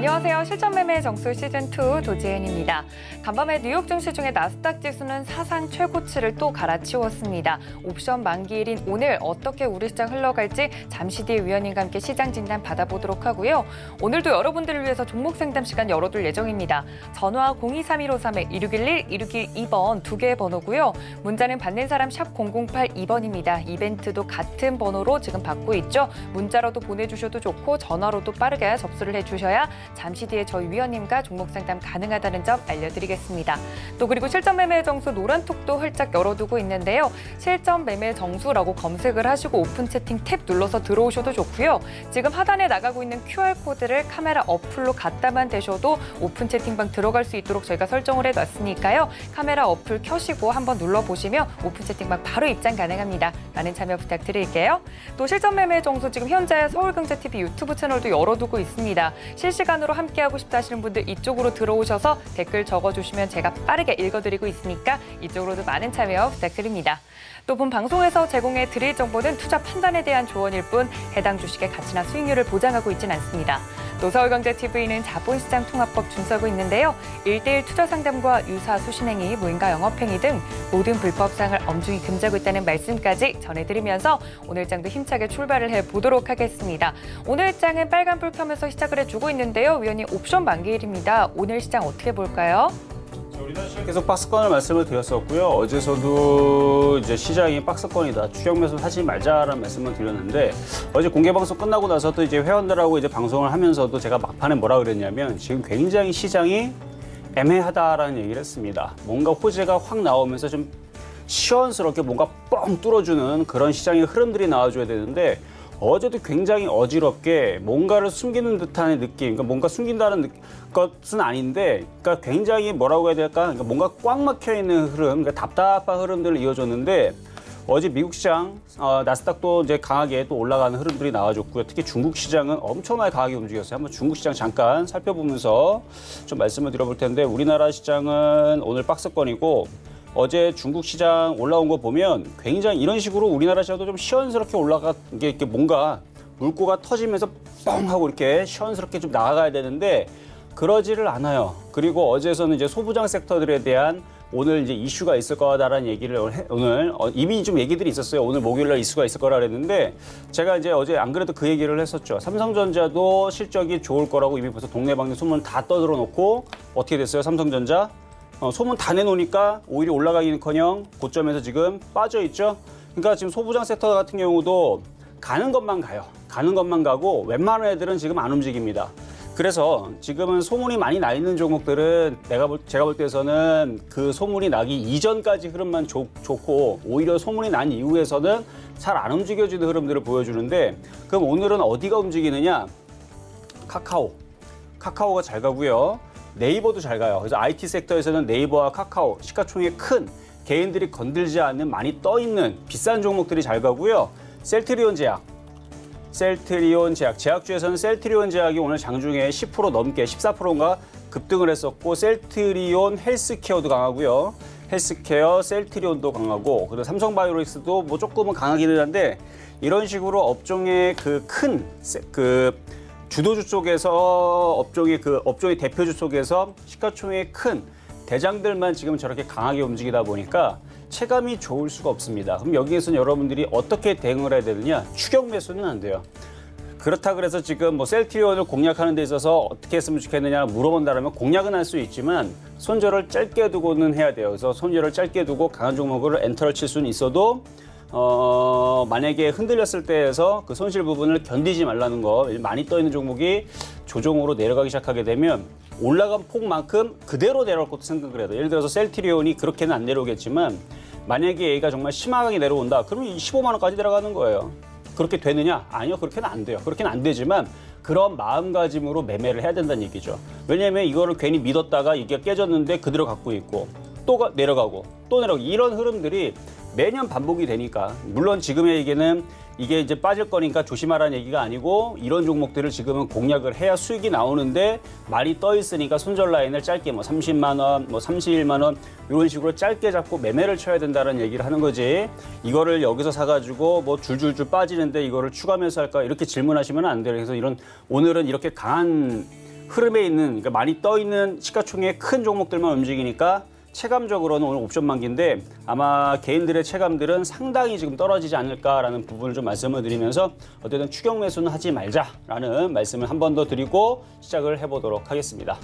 안녕하세요. 실전매매 정수 시즌2 도지은입니다. 간밤에 뉴욕 증시중에 나스닥 지수는 사상 최고치를 또 갈아치웠습니다. 옵션 만기일인 오늘 어떻게 우리 시장 흘러갈지 잠시 뒤에 위원님과 함께 시장 진단 받아보도록 하고요. 오늘도 여러분들을 위해서 종목 상담 시간 열어둘 예정입니다. 전화 0 2 3 1 5 3 1 6 1 1 1 6 1 2번두 개의 번호고요. 문자는 받는 사람 샵 0082번입니다. 이벤트도 같은 번호로 지금 받고 있죠. 문자로도 보내주셔도 좋고 전화로도 빠르게 접수를 해주셔야 잠시 뒤에 저희 위원님과 종목 상담 가능하다는 점 알려드리겠습니다. 또 그리고 실전 매매 정수 노란톡도 활짝 열어두고 있는데요. 실전 매매 정수라고 검색을 하시고 오픈 채팅 탭 눌러서 들어오셔도 좋고요. 지금 하단에 나가고 있는 QR코드를 카메라 어플로 갖다만 대셔도 오픈 채팅방 들어갈 수 있도록 저희가 설정을 해놨으니까요. 카메라 어플 켜시고 한번 눌러보시면 오픈 채팅방 바로 입장 가능합니다. 많은 참여 부탁드릴게요. 또 실전 매매 정수 지금 현재 서울경제TV 유튜브 채널도 열어두고 있습니다. 실시간 시간으로 함께하고 싶다 하시는 분들 이쪽으로 들어오셔서 댓글 적어주시면 제가 빠르게 읽어드리고 있으니까 이쪽으로도 많은 참여 부탁드립니다. 또 본 방송에서 제공해 드릴 정보는 투자 판단에 대한 조언일 뿐 해당 주식의 가치나 수익률을 보장하고 있지는 않습니다. 노사울경제 t v 는 자본시장 통합법 준서고 있는데요. 1대1 투자 상담과 유사 수신행위, 무인가 영업행위 등 모든 불법 사항을 엄중히 금지하고 있다는 말씀까지 전해드리면서 오늘 장도 힘차게 출발을 해보도록 하겠습니다. 오늘 장은 빨간불 펴면서 시작을 해주고 있는데요. 위원님 옵션 만기일입니다. 오늘 시장 어떻게 볼까요? 계속 박스권을 말씀을 드렸었고요. 어제서도 이제 시장이 박스권이다. 추격 매수 하지 말자라는 말씀을 드렸는데 어제 공개 방송 끝나고 나서 도 이제 회원들하고 이제 방송을 하면서도 제가 막판에 뭐라 그랬냐면 지금 굉장히 시장이 애매하다라는 얘기를 했습니다. 뭔가 호재가 확 나오면서 좀 시원스럽게 뭔가 뻥 뚫어주는 그런 시장의 흐름들이 나와줘야 되는데 어제도 굉장히 어지럽게 뭔가를 숨기는 듯한 느낌, 그러니까 뭔가 숨긴다는 것은 아닌데, 그러니까 굉장히 뭐라고 해야 될까, 그러니까 뭔가 꽉 막혀 있는 흐름, 그러니까 답답한 흐름들을 이어줬는데. 어제 미국 시장 어, 나스닥도 이제 강하게 또 올라가는 흐름들이 나와줬고요. 특히 중국 시장은 엄청나게 강하게 움직였어요. 한번 중국 시장 잠깐 살펴보면서 좀 말씀을 드려볼 텐데 우리나라 시장은 오늘 박스권이고 어제 중국 시장 올라온 거 보면 굉장히 이런 식으로 우리나라 시장도 좀 시원스럽게 올라가 게 이렇게 뭔가 물꼬가 터지면서 뻥 하고 이렇게 시원스럽게 좀 나아가야 되는데 그러지를 않아요. 그리고 어제서는 이제 소부장 섹터들에 대한 오늘 이제 이슈가 있을 거다라는 얘기를 오늘 어, 이미 좀 얘기들이 있었어요. 오늘 목요일날 이슈가 있을 거라 그랬는데 제가 이제 어제 안 그래도 그 얘기를 했었죠. 삼성전자도 실적이 좋을 거라고 이미 벌써 동네방네 소문 다 떠들어 놓고 어떻게 됐어요? 삼성전자 어, 소문 다 내놓으니까 오히려 올라가기는커녕 고점에서 지금 빠져 있죠. 그러니까 지금 소부장 섹터 같은 경우도 가는 것만 가요. 가는 것만 가고 웬만한 애들은 지금 안 움직입니다. 그래서 지금은 소문이 많이 나 있는 종목들은 내가 볼, 제가 볼 때에서는 그 소문이 나기 이전까지 흐름만 좋, 좋고 오히려 소문이 난 이후에서는 잘 안 움직여지는 흐름들을 보여주는데 그럼 오늘은 어디가 움직이느냐? 카카오. 카카오가 잘 가고요. 네이버도 잘 가요. 그래서 IT 섹터에서는 네이버와 카카오, 시가총액 큰 개인들이 건들지 않는 많이 떠있는 비싼 종목들이 잘 가고요. 셀트리온 제약, 셀트리온 제약, 제약주에서는 셀트리온 제약이 오늘 장중에 10% 넘게 14%인가 급등을 했었고 셀트리온 헬스케어도 강하고요. 헬스케어, 셀트리온도 강하고 그리고 삼성바이오닉스도 로뭐 조금은 강하기는 한데 이런 식으로 업종의 그 큰그 그 주도주 쪽에서 업종이 그 업종의 대표주 쪽에서 시가총액 큰 대장들만 지금 저렇게 강하게 움직이다 보니까 체감이 좋을 수가 없습니다. 그럼 여기에서는 여러분들이 어떻게 대응을 해야 되느냐? 추격 매수는 안 돼요. 그렇다 그래서 지금 뭐 셀트리온을 공략하는 데 있어서 어떻게 했으면 좋겠느냐 물어본다면 공략은 할 수 있지만 손절을 짧게 두고는 해야 돼요. 그래서 손절을 짧게 두고 강한 종목으로 엔터를 칠 수는 있어도 어, 만약에 흔들렸을 때에서 그 손실 부분을 견디지 말라는 거 많이 떠 있는 종목이 조정으로 내려가기 시작하게 되면 올라간 폭만큼 그대로 내려올 것도 생각을 해도 예를 들어서 셀트리온이 그렇게는 안 내려오겠지만 만약에 얘가 정말 심하게 내려온다. 그러면 15만 원까지 내려가는 거예요. 그렇게 되느냐? 아니요, 그렇게는 안 돼요. 그렇게는 안 되지만 그런 마음가짐으로 매매를 해야 된다는 얘기죠. 왜냐하면 이거를 괜히 믿었다가 이게 깨졌는데 그대로 갖고 있고 또 내려가고 또 내려가고 이런 흐름들이 매년 반복이 되니까 물론 지금의 얘기는 이게 이제 빠질 거니까 조심하라는 얘기가 아니고 이런 종목들을 지금은 공략을 해야 수익이 나오는데 많이떠 있으니까 손절 라인을 짧게 뭐 30만 원, 뭐 31만 원 이런 식으로 짧게 잡고 매매를 쳐야 된다는 얘기를 하는 거지. 이거를 여기서 사가지고 뭐 줄줄줄 빠지는데 이거를 추가면서 할까 이렇게 질문하시면 안 돼요. 그래서 이런 오늘은 이렇게 강한 흐름에 있는 그러니까 많이 떠 있는 시가총액 큰 종목들만 움직이니까 체감적으로는 오늘 옵션 만기인데 아마 개인들의 체감들은 상당히 지금 떨어지지 않을까라는 부분을 좀 말씀을 드리면서 어쨌든 추격 매수는 하지 말자라는 말씀을 한 번 더 드리고 시작을 해보도록 하겠습니다.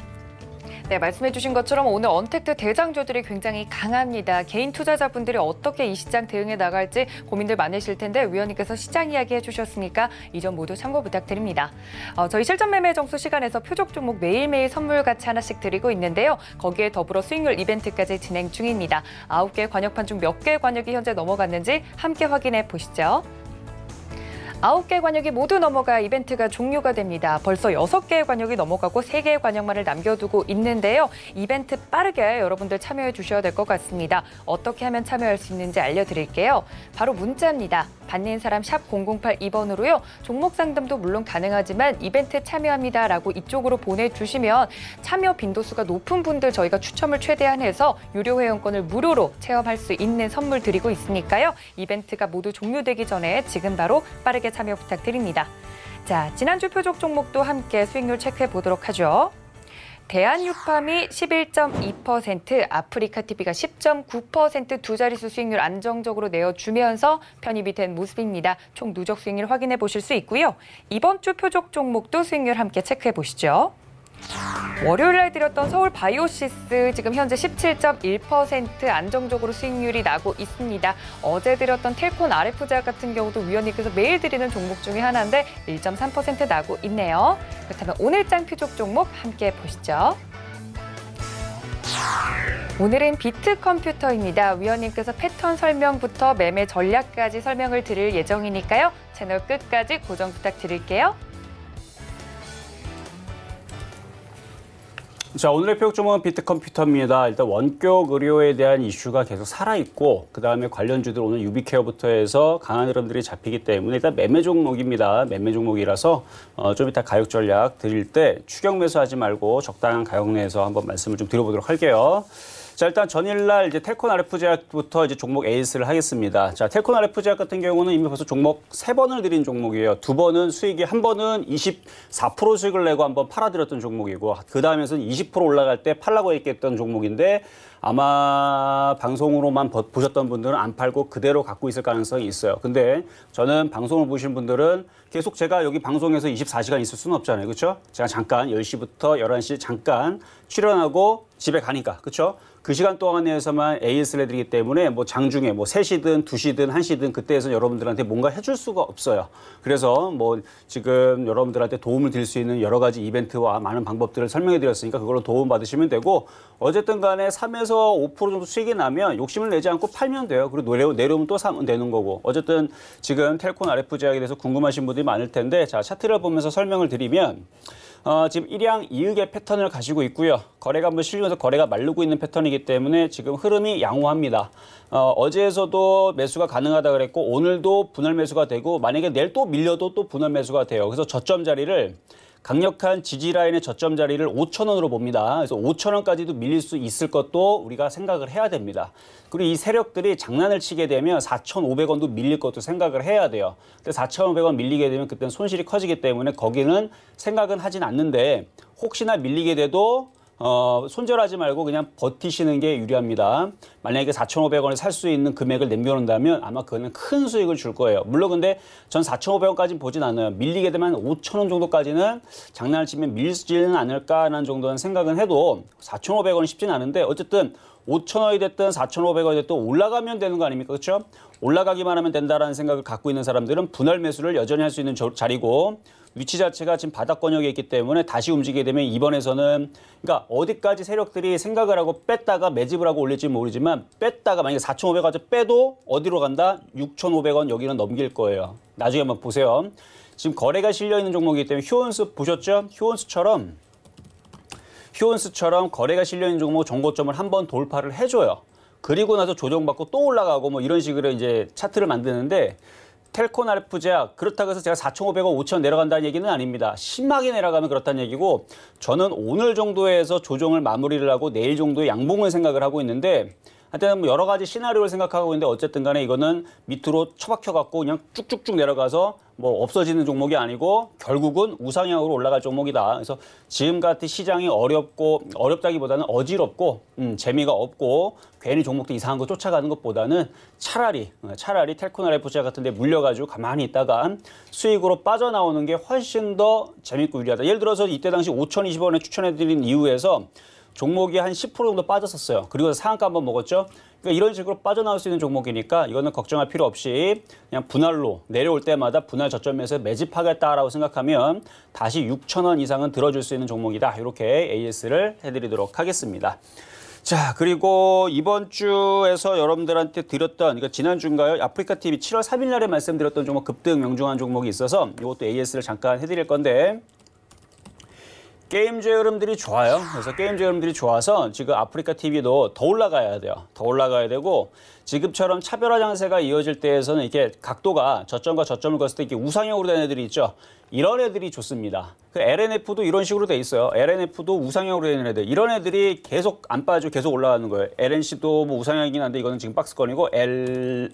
네, 말씀해주신 것처럼 오늘 언택트 대장주들이 굉장히 강합니다. 개인 투자자분들이 어떻게 이 시장 대응해 나갈지 고민들 많으실 텐데 위원님께서 시장 이야기 해주셨으니까 이 점 모두 참고 부탁드립니다. 어, 저희 실전 매매 정수 시간에서 표적 종목 매일매일 선물 같이 하나씩 드리고 있는데요. 거기에 더불어 수익률 이벤트까지 진행 중입니다. 아홉 개 관역판 중 몇개 관역이 현재 넘어갔는지 함께 확인해 보시죠. 아홉 개 관역이 모두 넘어가 이벤트가 종료가 됩니다. 벌써 여섯 개의 관역이 넘어가고 세개의 관역만을 남겨두고 있는데요. 이벤트 빠르게 여러분들 참여해 주셔야 될 것 같습니다. 어떻게 하면 참여할 수 있는지 알려드릴게요. 바로 문자입니다. 받는 사람 샵 0082번으로요. 종목 상담도 물론 가능하지만 이벤트 참여합니다. 라고 이쪽으로 보내주시면 참여 빈도수가 높은 분들 저희가 추첨을 최대한 해서 유료 회원권을 무료로 체험할 수 있는 선물 드리고 있으니까요. 이벤트가 모두 종료되기 전에 지금 바로 빠르게 참여 부탁드립니다. 자, 지난주 표적 종목도 함께 수익률 체크해 보도록 하죠. 대한유팜이 11.2%, 아프리카TV가 10.9%두 자릿수 수익률 안정적으로 내어주면서 편입이 된 모습입니다. 총 누적 수익률 확인해 보실 수 있고요. 이번 주 표적 종목도 수익률 함께 체크해 보시죠. 월요일 에 드렸던 서울 바이오시스 지금 현재 17.1% 안정적으로 수익률이 나고 있습니다. 어제 드렸던 텔콘 RF자 같은 경우도 위원님께서 매일 드리는 종목 중에 하나인데 1.3% 나고 있네요. 그렇다면 오늘장 표적 종목 함께 보시죠. 오늘은 비트 컴퓨터입니다. 위원님께서 패턴 설명부터 매매 전략까지 설명을 드릴 예정이니까요. 채널 끝까지 고정 부탁드릴게요. 자 오늘의 표혁점은 비트컴퓨터입니다. 일단 원격 의료에 대한 이슈가 계속 살아있고 그 다음에 관련주들 오늘 유비케어부터 해서 강한 흐름들이 잡히기 때문에 일단 매매 종목입니다. 매매 종목이라서 어, 좀 이따 가격 전략 드릴 때 추격 매수하지 말고 적당한 가격 내에서 한번 말씀을 좀 드려보도록 할게요. 자, 일단 전일날 이제 테코나 r 프 제약부터 이제 종목 에이스를 하겠습니다. 자, 테코나 r 프 제약 같은 경우는 이미 벌써 종목 세번을 드린 종목이에요. 두 번은 수익이 한 번은 24% 수익을 내고 한번 팔아드렸던 종목이고 그 다음에서는 20% 올라갈 때 팔라고 했던 종목인데 아마 방송으로만 보셨던 분들은 안 팔고 그대로 갖고 있을 가능성이 있어요. 근데 저는 방송을 보신 분들은 계속 제가 여기 방송에서 24시간 있을 수는 없잖아요. 그렇죠? 제가 잠깐 10시부터 11시 잠깐 출연하고 집에 가니까 그렇죠? 그 시간 동안에서만 AS를 해드리기 때문에 뭐 장중에 뭐 3시든 2시든 1시든 그때에서 여러분들한테 뭔가 해줄 수가 없어요. 그래서 뭐 지금 여러분들한테 도움을 드릴 수 있는 여러 가지 이벤트와 많은 방법들을 설명해 드렸으니까 그걸로 도움 받으시면 되고 어쨌든 간에 3에서 5% 정도 수익이 나면 욕심을 내지 않고 팔면 돼요. 그리고 내려, 내려오면 또 사면 되는 거고 어쨌든 지금 텔콘 RF 제약에 대해서 궁금하신 분들이 많을 텐데 자 차트를 보면서 설명을 드리면 어, 지금 일양이익의 패턴을 가지고 있고요. 거래가 한 실리면서 거래가 말르고 있는 패턴이기 때문에 지금 흐름이 양호합니다. 어, 제에서도 매수가 가능하다 그랬고 오늘도 분할 매수가 되고 만약에 내일 또 밀려도 또 분할 매수가 돼요. 그래서 저점 자리를 강력한 지지 라인의 저점 자리를 5천 원으로 봅니다. 그래서 5천 원까지도 밀릴 수 있을 것도 우리가 생각을 해야 됩니다. 그리고 이 세력들이 장난을 치게 되면 4,500원도 밀릴 것도 생각을 해야 돼요. 근데 4,500원 밀리게 되면 그때는 손실이 커지기 때문에 거기는 생각은 하진 않는데 혹시나 밀리게 돼도 어, 손절하지 말고 그냥 버티시는 게 유리합니다. 만약에 4,500원을 살 수 있는 금액을 내밀어놓는다면 아마 그거는 큰 수익을 줄 거예요. 물론 근데 전 4,500원까지는 보진 않아요. 밀리게 되면 5,000원 정도까지는 장난을 치면 밀지는 않을까라는 정도는 생각은 해도 4,500원은 쉽진 않은데 어쨌든 5,000원이 됐든 4,500원이 됐든 올라가면 되는 거 아닙니까? 그렇죠? 올라가기만 하면 된다라는 생각을 갖고 있는 사람들은 분할 매수를 여전히 할 수 있는 자리고 위치 자체가 지금 바닥권역에 있기 때문에 다시 움직이게 되면 이번에서는 그러니까 어디까지 세력들이 생각을 하고 뺐다가 매집을 하고 올릴지 모르지만 뺐다가 만약에 4,500원까지 빼도 어디로 간다? 6,500원 여기는 넘길 거예요. 나중에 한번 보세요. 지금 거래가 실려 있는 종목이기 때문에 휴원수 보셨죠? 휴원수처럼 휴원수처럼 거래가 실려 있는 종목 정고점을 한번 돌파를 해줘요. 그리고 나서 조정받고 또 올라가고 뭐 이런 식으로 이제 차트를 만드는데 텔콘 알프제약 그렇다고 해서 제가 4,500원, 5,000원 내려간다는 얘기는 아닙니다. 심하게 내려가면 그렇다는 얘기고 저는 오늘 정도에서 조정을 마무리를 하고 내일 정도의 양봉을 생각을 하고 있는데 하여튼 뭐 여러 가지 시나리오를 생각하고 있는데 어쨌든 간에 이거는 밑으로 처박혀갖고 그냥 쭉쭉쭉 내려가서 뭐 없어지는 종목이 아니고 결국은 우상향으로 올라갈 종목이다. 그래서 지금 같은 시장이 어렵고 어렵다기보다는 어지럽고 음, 재미가 없고 괜히 종목도 이상한 거 쫓아가는 것보다는 차라리 어, 차라리 텔코나 레포츠 같은데 물려가지고 가만히 있다가 수익으로 빠져나오는 게 훨씬 더 재밌고 유리하다. 예를 들어서 이때 당시 5,020원에 추천해드린 이유에서 종목이 한 10% 정도 빠졌었어요. 그리고 상한가 한번 먹었죠. 그러니까 이런 식으로 빠져나올 수 있는 종목이니까 이거는 걱정할 필요 없이 그냥 분할로 내려올 때마다 분할 저점에서 매집하겠다라고 생각하면 다시 6천원 이상은 들어줄 수 있는 종목이다. 이렇게 AS를 해드리도록 하겠습니다. 자 그리고 이번 주에서 여러분들한테 드렸던 그러니까 지난 주인가요 아프리카 TV 7월 3일 날에 말씀드렸던 종목 급등 명중한 종목이 있어서 이것도 AS를 잠깐 해드릴 건데 게임즈 여름들이 좋아요. 그래서 게임즈 여름들이 좋아서 지금 아프리카 TV도 더 올라가야 돼요. 더 올라가야 되고 지금처럼 차별화 장세가 이어질 때에서는 이렇게 각도가 저점과 저점을 거을 때 이렇게 우상향으로 된 애들이 있죠. 이런 애들이 좋습니다. 그 LNF도 이런 식으로 돼 있어요. LNF도 우상향으로 되는 애들. 이런 애들이 계속 안 빠지고 계속 올라가는 거예요. LNC도 뭐 우상향이긴 한데 이거는 지금 박스권이고 LNF,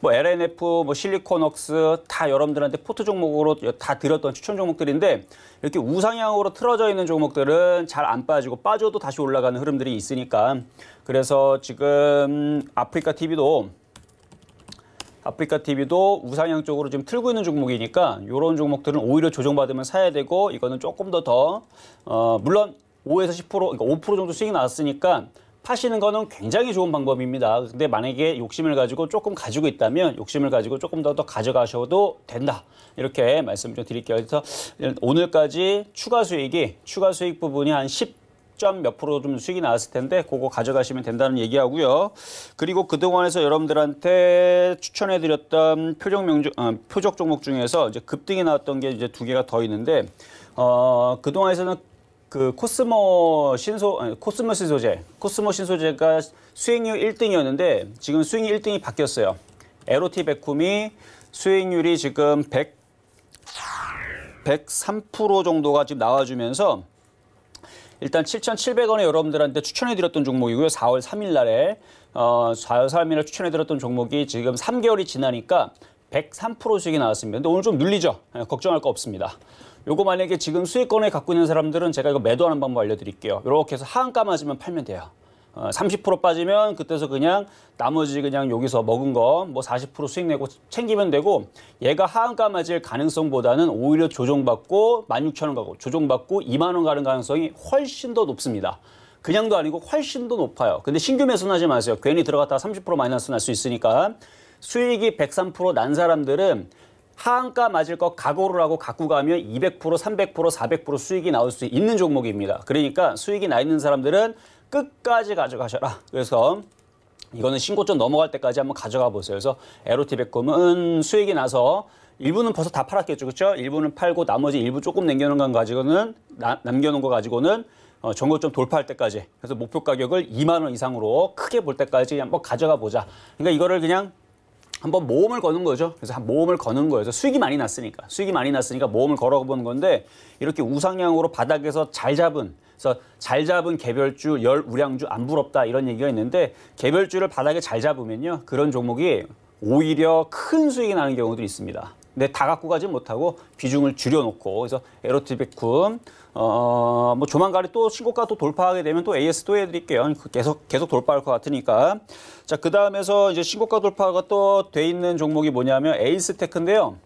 뭐 LNF, 뭐실리콘옥스다 여러분들한테 포트 종목으로 다 드렸던 추천 종목들인데 이렇게 우상향으로 틀어져 있는 종목들은 잘 안 빠지고 빠져도 다시 올라가는 흐름들이 있으니까 그래서 지금 지금 아프리카 TV도 아프리카 TV도 우상향 쪽으로 지금 틀고 있는 종목이니까 이런 종목들은 오히려 조정받으면 사야 되고 이거는 조금 더더 어, 물론 5에서 10% 그러니까 5% 정도 수익이 나왔으니까 파시는 거는 굉장히 좋은 방법입니다. 근데 만약에 욕심을 가지고 조금 가지고 있다면 욕심을 가지고 조금 더 더 가져가셔도 된다. 이렇게 말씀 좀 드릴게요. 그래서 오늘까지 추가 수익이 추가 수익 부분이 한10 10점 몇 프로 좀 수익이 나왔을 텐데 그거 가져가시면 된다는 얘기하고요. 그리고 그동안에서 여러분들한테 추천해드렸던 표적 명중 어, 표적 종목 중에서 이제 급등이 나왔던 게 이제 두 개가 더 있는데 어, 그동안에서는 그 코스모 신소 아니, 코스모 신소재 코스모 신소재가 수익률 1등이었는데 지금 수익률 1등이 바뀌었어요. 에로티 백쿰이 수익률이 지금 100 103% 정도가 지금 나와주면서 일단 7,700원에 여러분들한테 추천해드렸던 종목이고요. 4월 3일 날에 어, 4월 3일 날 추천해드렸던 종목이 지금 3개월이 지나니까 103%씩이 나왔습니다. 근데 오늘 좀 눌리죠? 예, 걱정할 거 없습니다. 요거 만약에 지금 수익권에 갖고 있는 사람들은 제가 이거 매도하는 방법 알려드릴게요. 이렇게 해서 하한가 맞으면 팔면 돼요. 30% 어, 빠지면 그때서 그냥 나머지 그냥 여기서 먹은 거 뭐 40% 수익 내고 챙기면 되고 얘가 하한가 맞을 가능성보다는 오히려 조정받고 16,000원 가고 조정받고 2만 원 가는 가능성이 훨씬 더 높습니다. 그냥도 아니고 훨씬 더 높아요. 근데 신규 매수하지 는 마세요. 괜히 들어갔다30% 마이너스 날 수 있으니까 수익이 103%난 사람들은 하한가 맞을 것 각오를 하고 갖고 가면 200%, 300%, 400% 수익이 나올 수 있는 종목입니다. 그러니까 수익이 나 있는 사람들은 끝까지 가져가셔라. 그래서 이거는 신고점 넘어갈 때까지 한번 가져가 보세요. 그래서 에로티백 꿈은 수익이 나서 일부는 벌써 다 팔았겠죠, 그렇죠? 일부는 팔고 나머지 일부 조금 남겨놓은 건 가지고는 나, 남겨놓은 거 가지고는 어, 전고점 돌파할 때까지 그래서 목표 가격을 2만 원 이상으로 크게 볼 때까지 한번 가져가 보자. 그러니까 이거를 그냥 한번 모험을 거는 거죠. 그래서 한 모험을 거는 거예요. 그래서 수익이 많이 났으니까 수익이 많이 났으니까 모험을 걸어보는 건데 이렇게 우상향으로 바닥에서 잘 잡은 그래서 잘 잡은 개별주, 열 우량주 안 부럽다 이런 얘기가 있는데 개별주를 바닥에 잘 잡으면요. 그런 종목이 오히려 큰 수익이 나는 경우도 있습니다. 근데 다 갖고 가지 못하고 비중을 줄여놓고 그래서 에로티베쿰 어뭐 조만간에 또 신고가 또 돌파하게 되면 또 AS 또 해드릴게요 그 계속 계속 돌파할 것 같으니까 자그 다음에서 이제 신고가 돌파가 또 돼 있는 종목이 뭐냐면 에이스테크인데요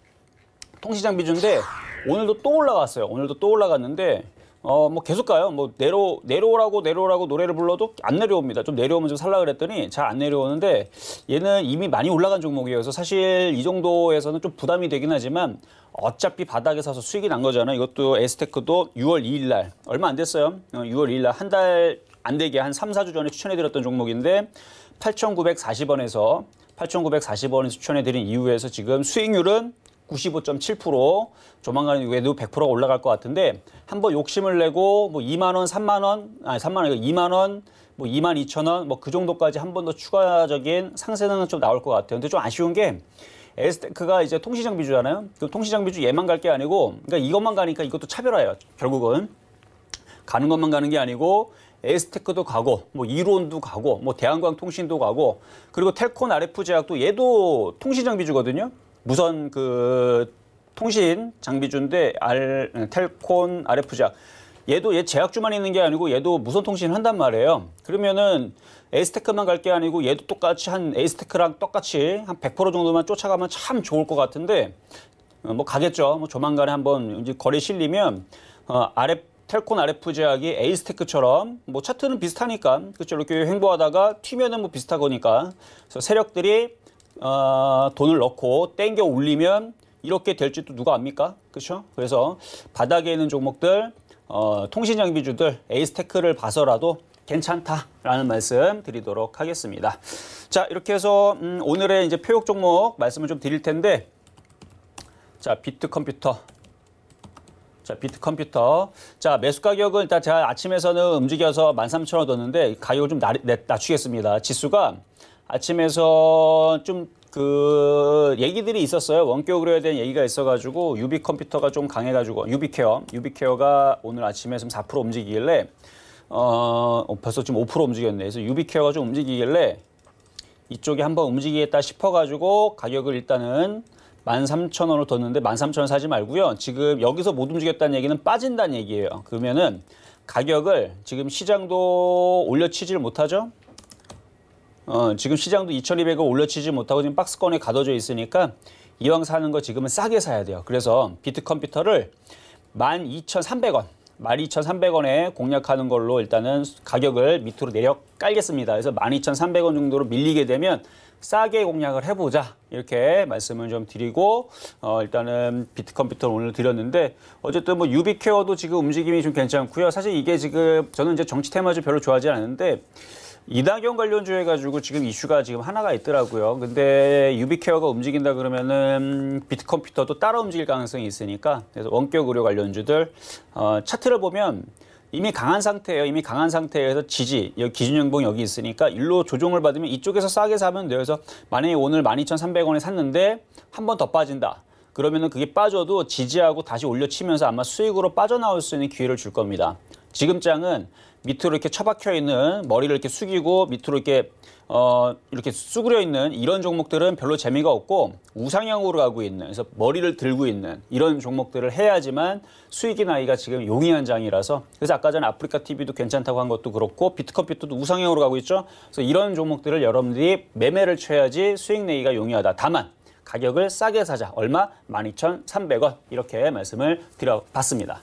통시장 비중인데 오늘도 또 올라갔어요 오늘도 또 올라갔는데 어, 뭐 계속 가요. 뭐 내려 내려오라고 내려오라고 노래를 불러도 안 내려옵니다. 좀 내려오면 좀 살라 그랬더니 잘 안 내려오는데 얘는 이미 많이 올라간 종목이어서 사실 이 정도에서는 좀 부담이 되긴 하지만 어차피 바닥에 사서 수익이 난 거잖아요. 이것도 에스테크도 6월 2일 날 얼마 안 됐어요. 6월 어, 2일 날 한 달 안 되게 한 3, 4주 전에 추천해 드렸던 종목인데 8,940원에서 8 9 4 0원에 추천해 드린 이후에서 지금 수익률은 95.7% 조만간 외도 100%가 올라갈 것 같은데 한 번 욕심을 내고 뭐 2만 원, 3만 원, 아니 3만 원, 2만 원, 뭐 2만 2천 원, 뭐 그 정도까지 한 번 더 추가적인 상세는 좀 나올 것 같아요. 근데 좀 아쉬운 게 에스테크가 이제 통신장 비주잖아요. 그 통신장 비주 얘만 갈 게 아니고 그러니까 이것만 가니까 이것도 차별화예요. 결국은 가는 것만 가는 게 아니고 에스테크도 가고 뭐 이론도 가고 뭐 대한광통신도 가고 그리고 텔콘 RF 제약도 얘도 통신장 비주거든요. 무선 그 통신 장비주인데 알, 텔콘, r f 작 얘도 얘 제약주만 있는 게 아니고 얘도 무선 통신을 한단 말이에요. 그러면은 에이스테크만 갈 게 아니고 얘도 똑같이 한 에이스테크랑 똑같이 한 100% 정도만 쫓아가면 참 좋을 것 같은데 어, 뭐 가겠죠. 뭐 조만간에 한번 이제 거래 실리면 어, RF 텔콘 RF 제약이 에이스테크처럼 뭐 차트는 비슷하니까 그렇죠. 이렇게 횡보하다가 튀면은 뭐 비슷하거니까 그래서 세력들이 어, 돈을 넣고 땡겨 올리면 이렇게 될지도 누가 압니까? 그렇죠? 그래서 바닥에 있는 종목들, 어, 통신장비주들, 에이스테크를 봐서라도 괜찮다라는 말씀 드리도록 하겠습니다. 자, 이렇게 해서 음, 오늘의 이제 표육 종목 말씀을 좀 드릴 텐데, 자, 비트 컴퓨터. 자, 비트 컴퓨터. 자, 매수 가격은 일단 제가 아침에서는 움직여서 13,000원 뒀는데 가격을 좀 낮, 낮추겠습니다. 지수가 아침에서 좀 그 얘기들이 있었어요. 원격 으로 해야 되는 얘기가 있어가지고 유비 컴퓨터가 좀 강해가지고 유비 케어, 유비 케어가 오늘 아침에 지4% 움직이길래 어, 어 벌써 지금 5% 움직였네. 그래서 유비 케어가 좀 움직이길래 이쪽에 한번 움직이겠다 싶어가지고 가격을 일단은 13,000원으로 뒀는데 13,000원 사지 말고요. 지금 여기서 못 움직였다는 얘기는 빠진다는 얘기예요. 그러면은 가격을 지금 시장도 올려치질 못하죠. 어, 지금 시장도 2,200원 올려치지 못하고 지금 박스권에 가둬져 있으니까 이왕 사는 거 지금은 싸게 사야 돼요. 그래서 비트 컴퓨터를 12,300원, 12,300원에 공략하는 걸로 일단은 가격을 밑으로 내려 깔겠습니다. 그래서 12,300원 정도로 밀리게 되면 싸게 공략을 해보자 이렇게 말씀을 좀 드리고 어, 일단은 비트컴퓨터를 오늘 드렸는데 어쨌든 뭐 유비케어도 지금 움직임이 좀 괜찮고요. 사실 이게 지금 저는 이제 정치 테마주 별로 좋아하지 않는데 이낙경 관련주 해가지고 지금 이슈가 지금 하나가 있더라고요. 근데 유비케어가 움직인다 그러면은 비트컴퓨터도 따라 움직일 가능성이 있으니까 그래서 원격 의료 관련주들 어, 차트를 보면 이미 강한 상태예요. 이미 강한 상태에서 지지, 기준연봉 여기 있으니까 일로 조정을 받으면 이쪽에서 싸게 사면 돼요. 그래서 만약에 오늘 12,300원에 샀는데 한 번 더 빠진다. 그러면은 그게 빠져도 지지하고 다시 올려치면서 아마 수익으로 빠져나올 수 있는 기회를 줄 겁니다. 지금 장은 밑으로 이렇게 처박혀 있는 머리를 이렇게 숙이고 밑으로 이렇게 어 이렇게 쑥그려 있는 이런 종목들은 별로 재미가 없고 우상향으로 가고 있는 그래서 머리를 들고 있는 이런 종목들을 해야지만 수익이 나기가 지금 용이한 장이라서 그래서 아까 전 아프리카 TV도 괜찮다고 한 것도 그렇고 비트컴퓨터도 우상향으로 가고 있죠. 그래서 이런 종목들을 여러분들이 매매를 쳐야지 수익 내기가 용이하다. 다만 가격을 싸게 사자. 얼마? 12,300원 이렇게 말씀을 드려봤습니다.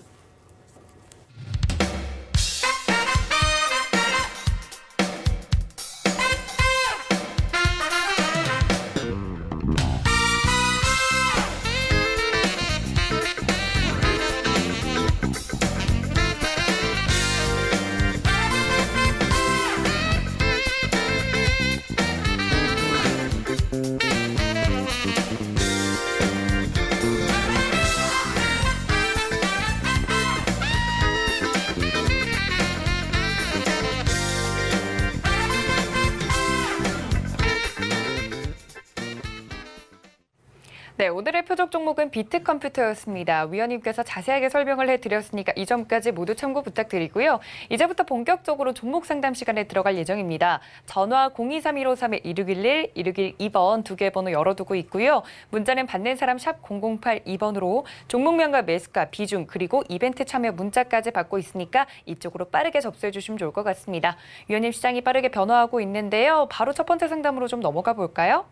종목은 비트컴퓨터였습니다. 위원님께서 자세하게 설명을 해드렸으니까 이 점까지 모두 참고 부탁드리고요. 이제부터 본격적으로 종목 상담 시간에 들어갈 예정입니다. 전화 023-153-1611, 1612번 두 개 번호 열어두고 있고요. 문자는 받는 사람 샵 0082번으로 종목명과 매수가, 비중, 그리고 이벤트 참여 문자까지 받고 있으니까 이쪽으로 빠르게 접수해 주시면 좋을 것 같습니다. 위원님 시장이 빠르게 변화하고 있는데요. 바로 첫 번째 상담으로 좀 넘어가 볼까요?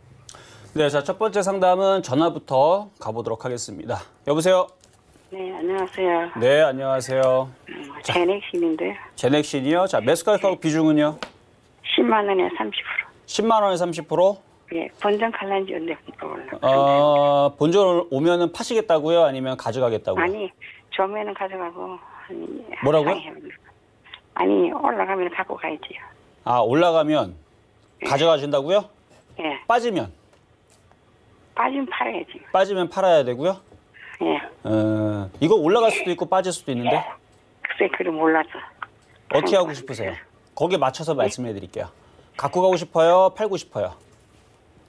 네, 자, 첫 번째 상담은 전화부터 가보도록 하겠습니다. 여보세요? 네, 안녕하세요. 네, 안녕하세요. 제넥신인데요. 음, 제넥신이요? 자, 매수가격 네. 비중은요? 10만 원에 30%. 10만 원에 30%? 예, 본전 갈란지 언제 올라? 어, 본전 오면은 파시겠다고요? 아니면 가져가겠다고요? 아니, 조면은 가져가고. 아니, 뭐라고요? 아니, 올라가면 갖고 가야지요. 아, 올라가면 예. 가져가신다고요? 예. 빠지면? 빠지면 팔아야지. 빠지면 팔아야 되고요? 예. 어, 이거 올라갈 수도 있고 빠질 수도 있는데? 예. 글쎄, 그걸 몰라서. 어떻게 하고 싶으세요? 거기에 맞춰서 예? 말씀해 드릴게요. 갖고 가고 싶어요? 팔고 싶어요?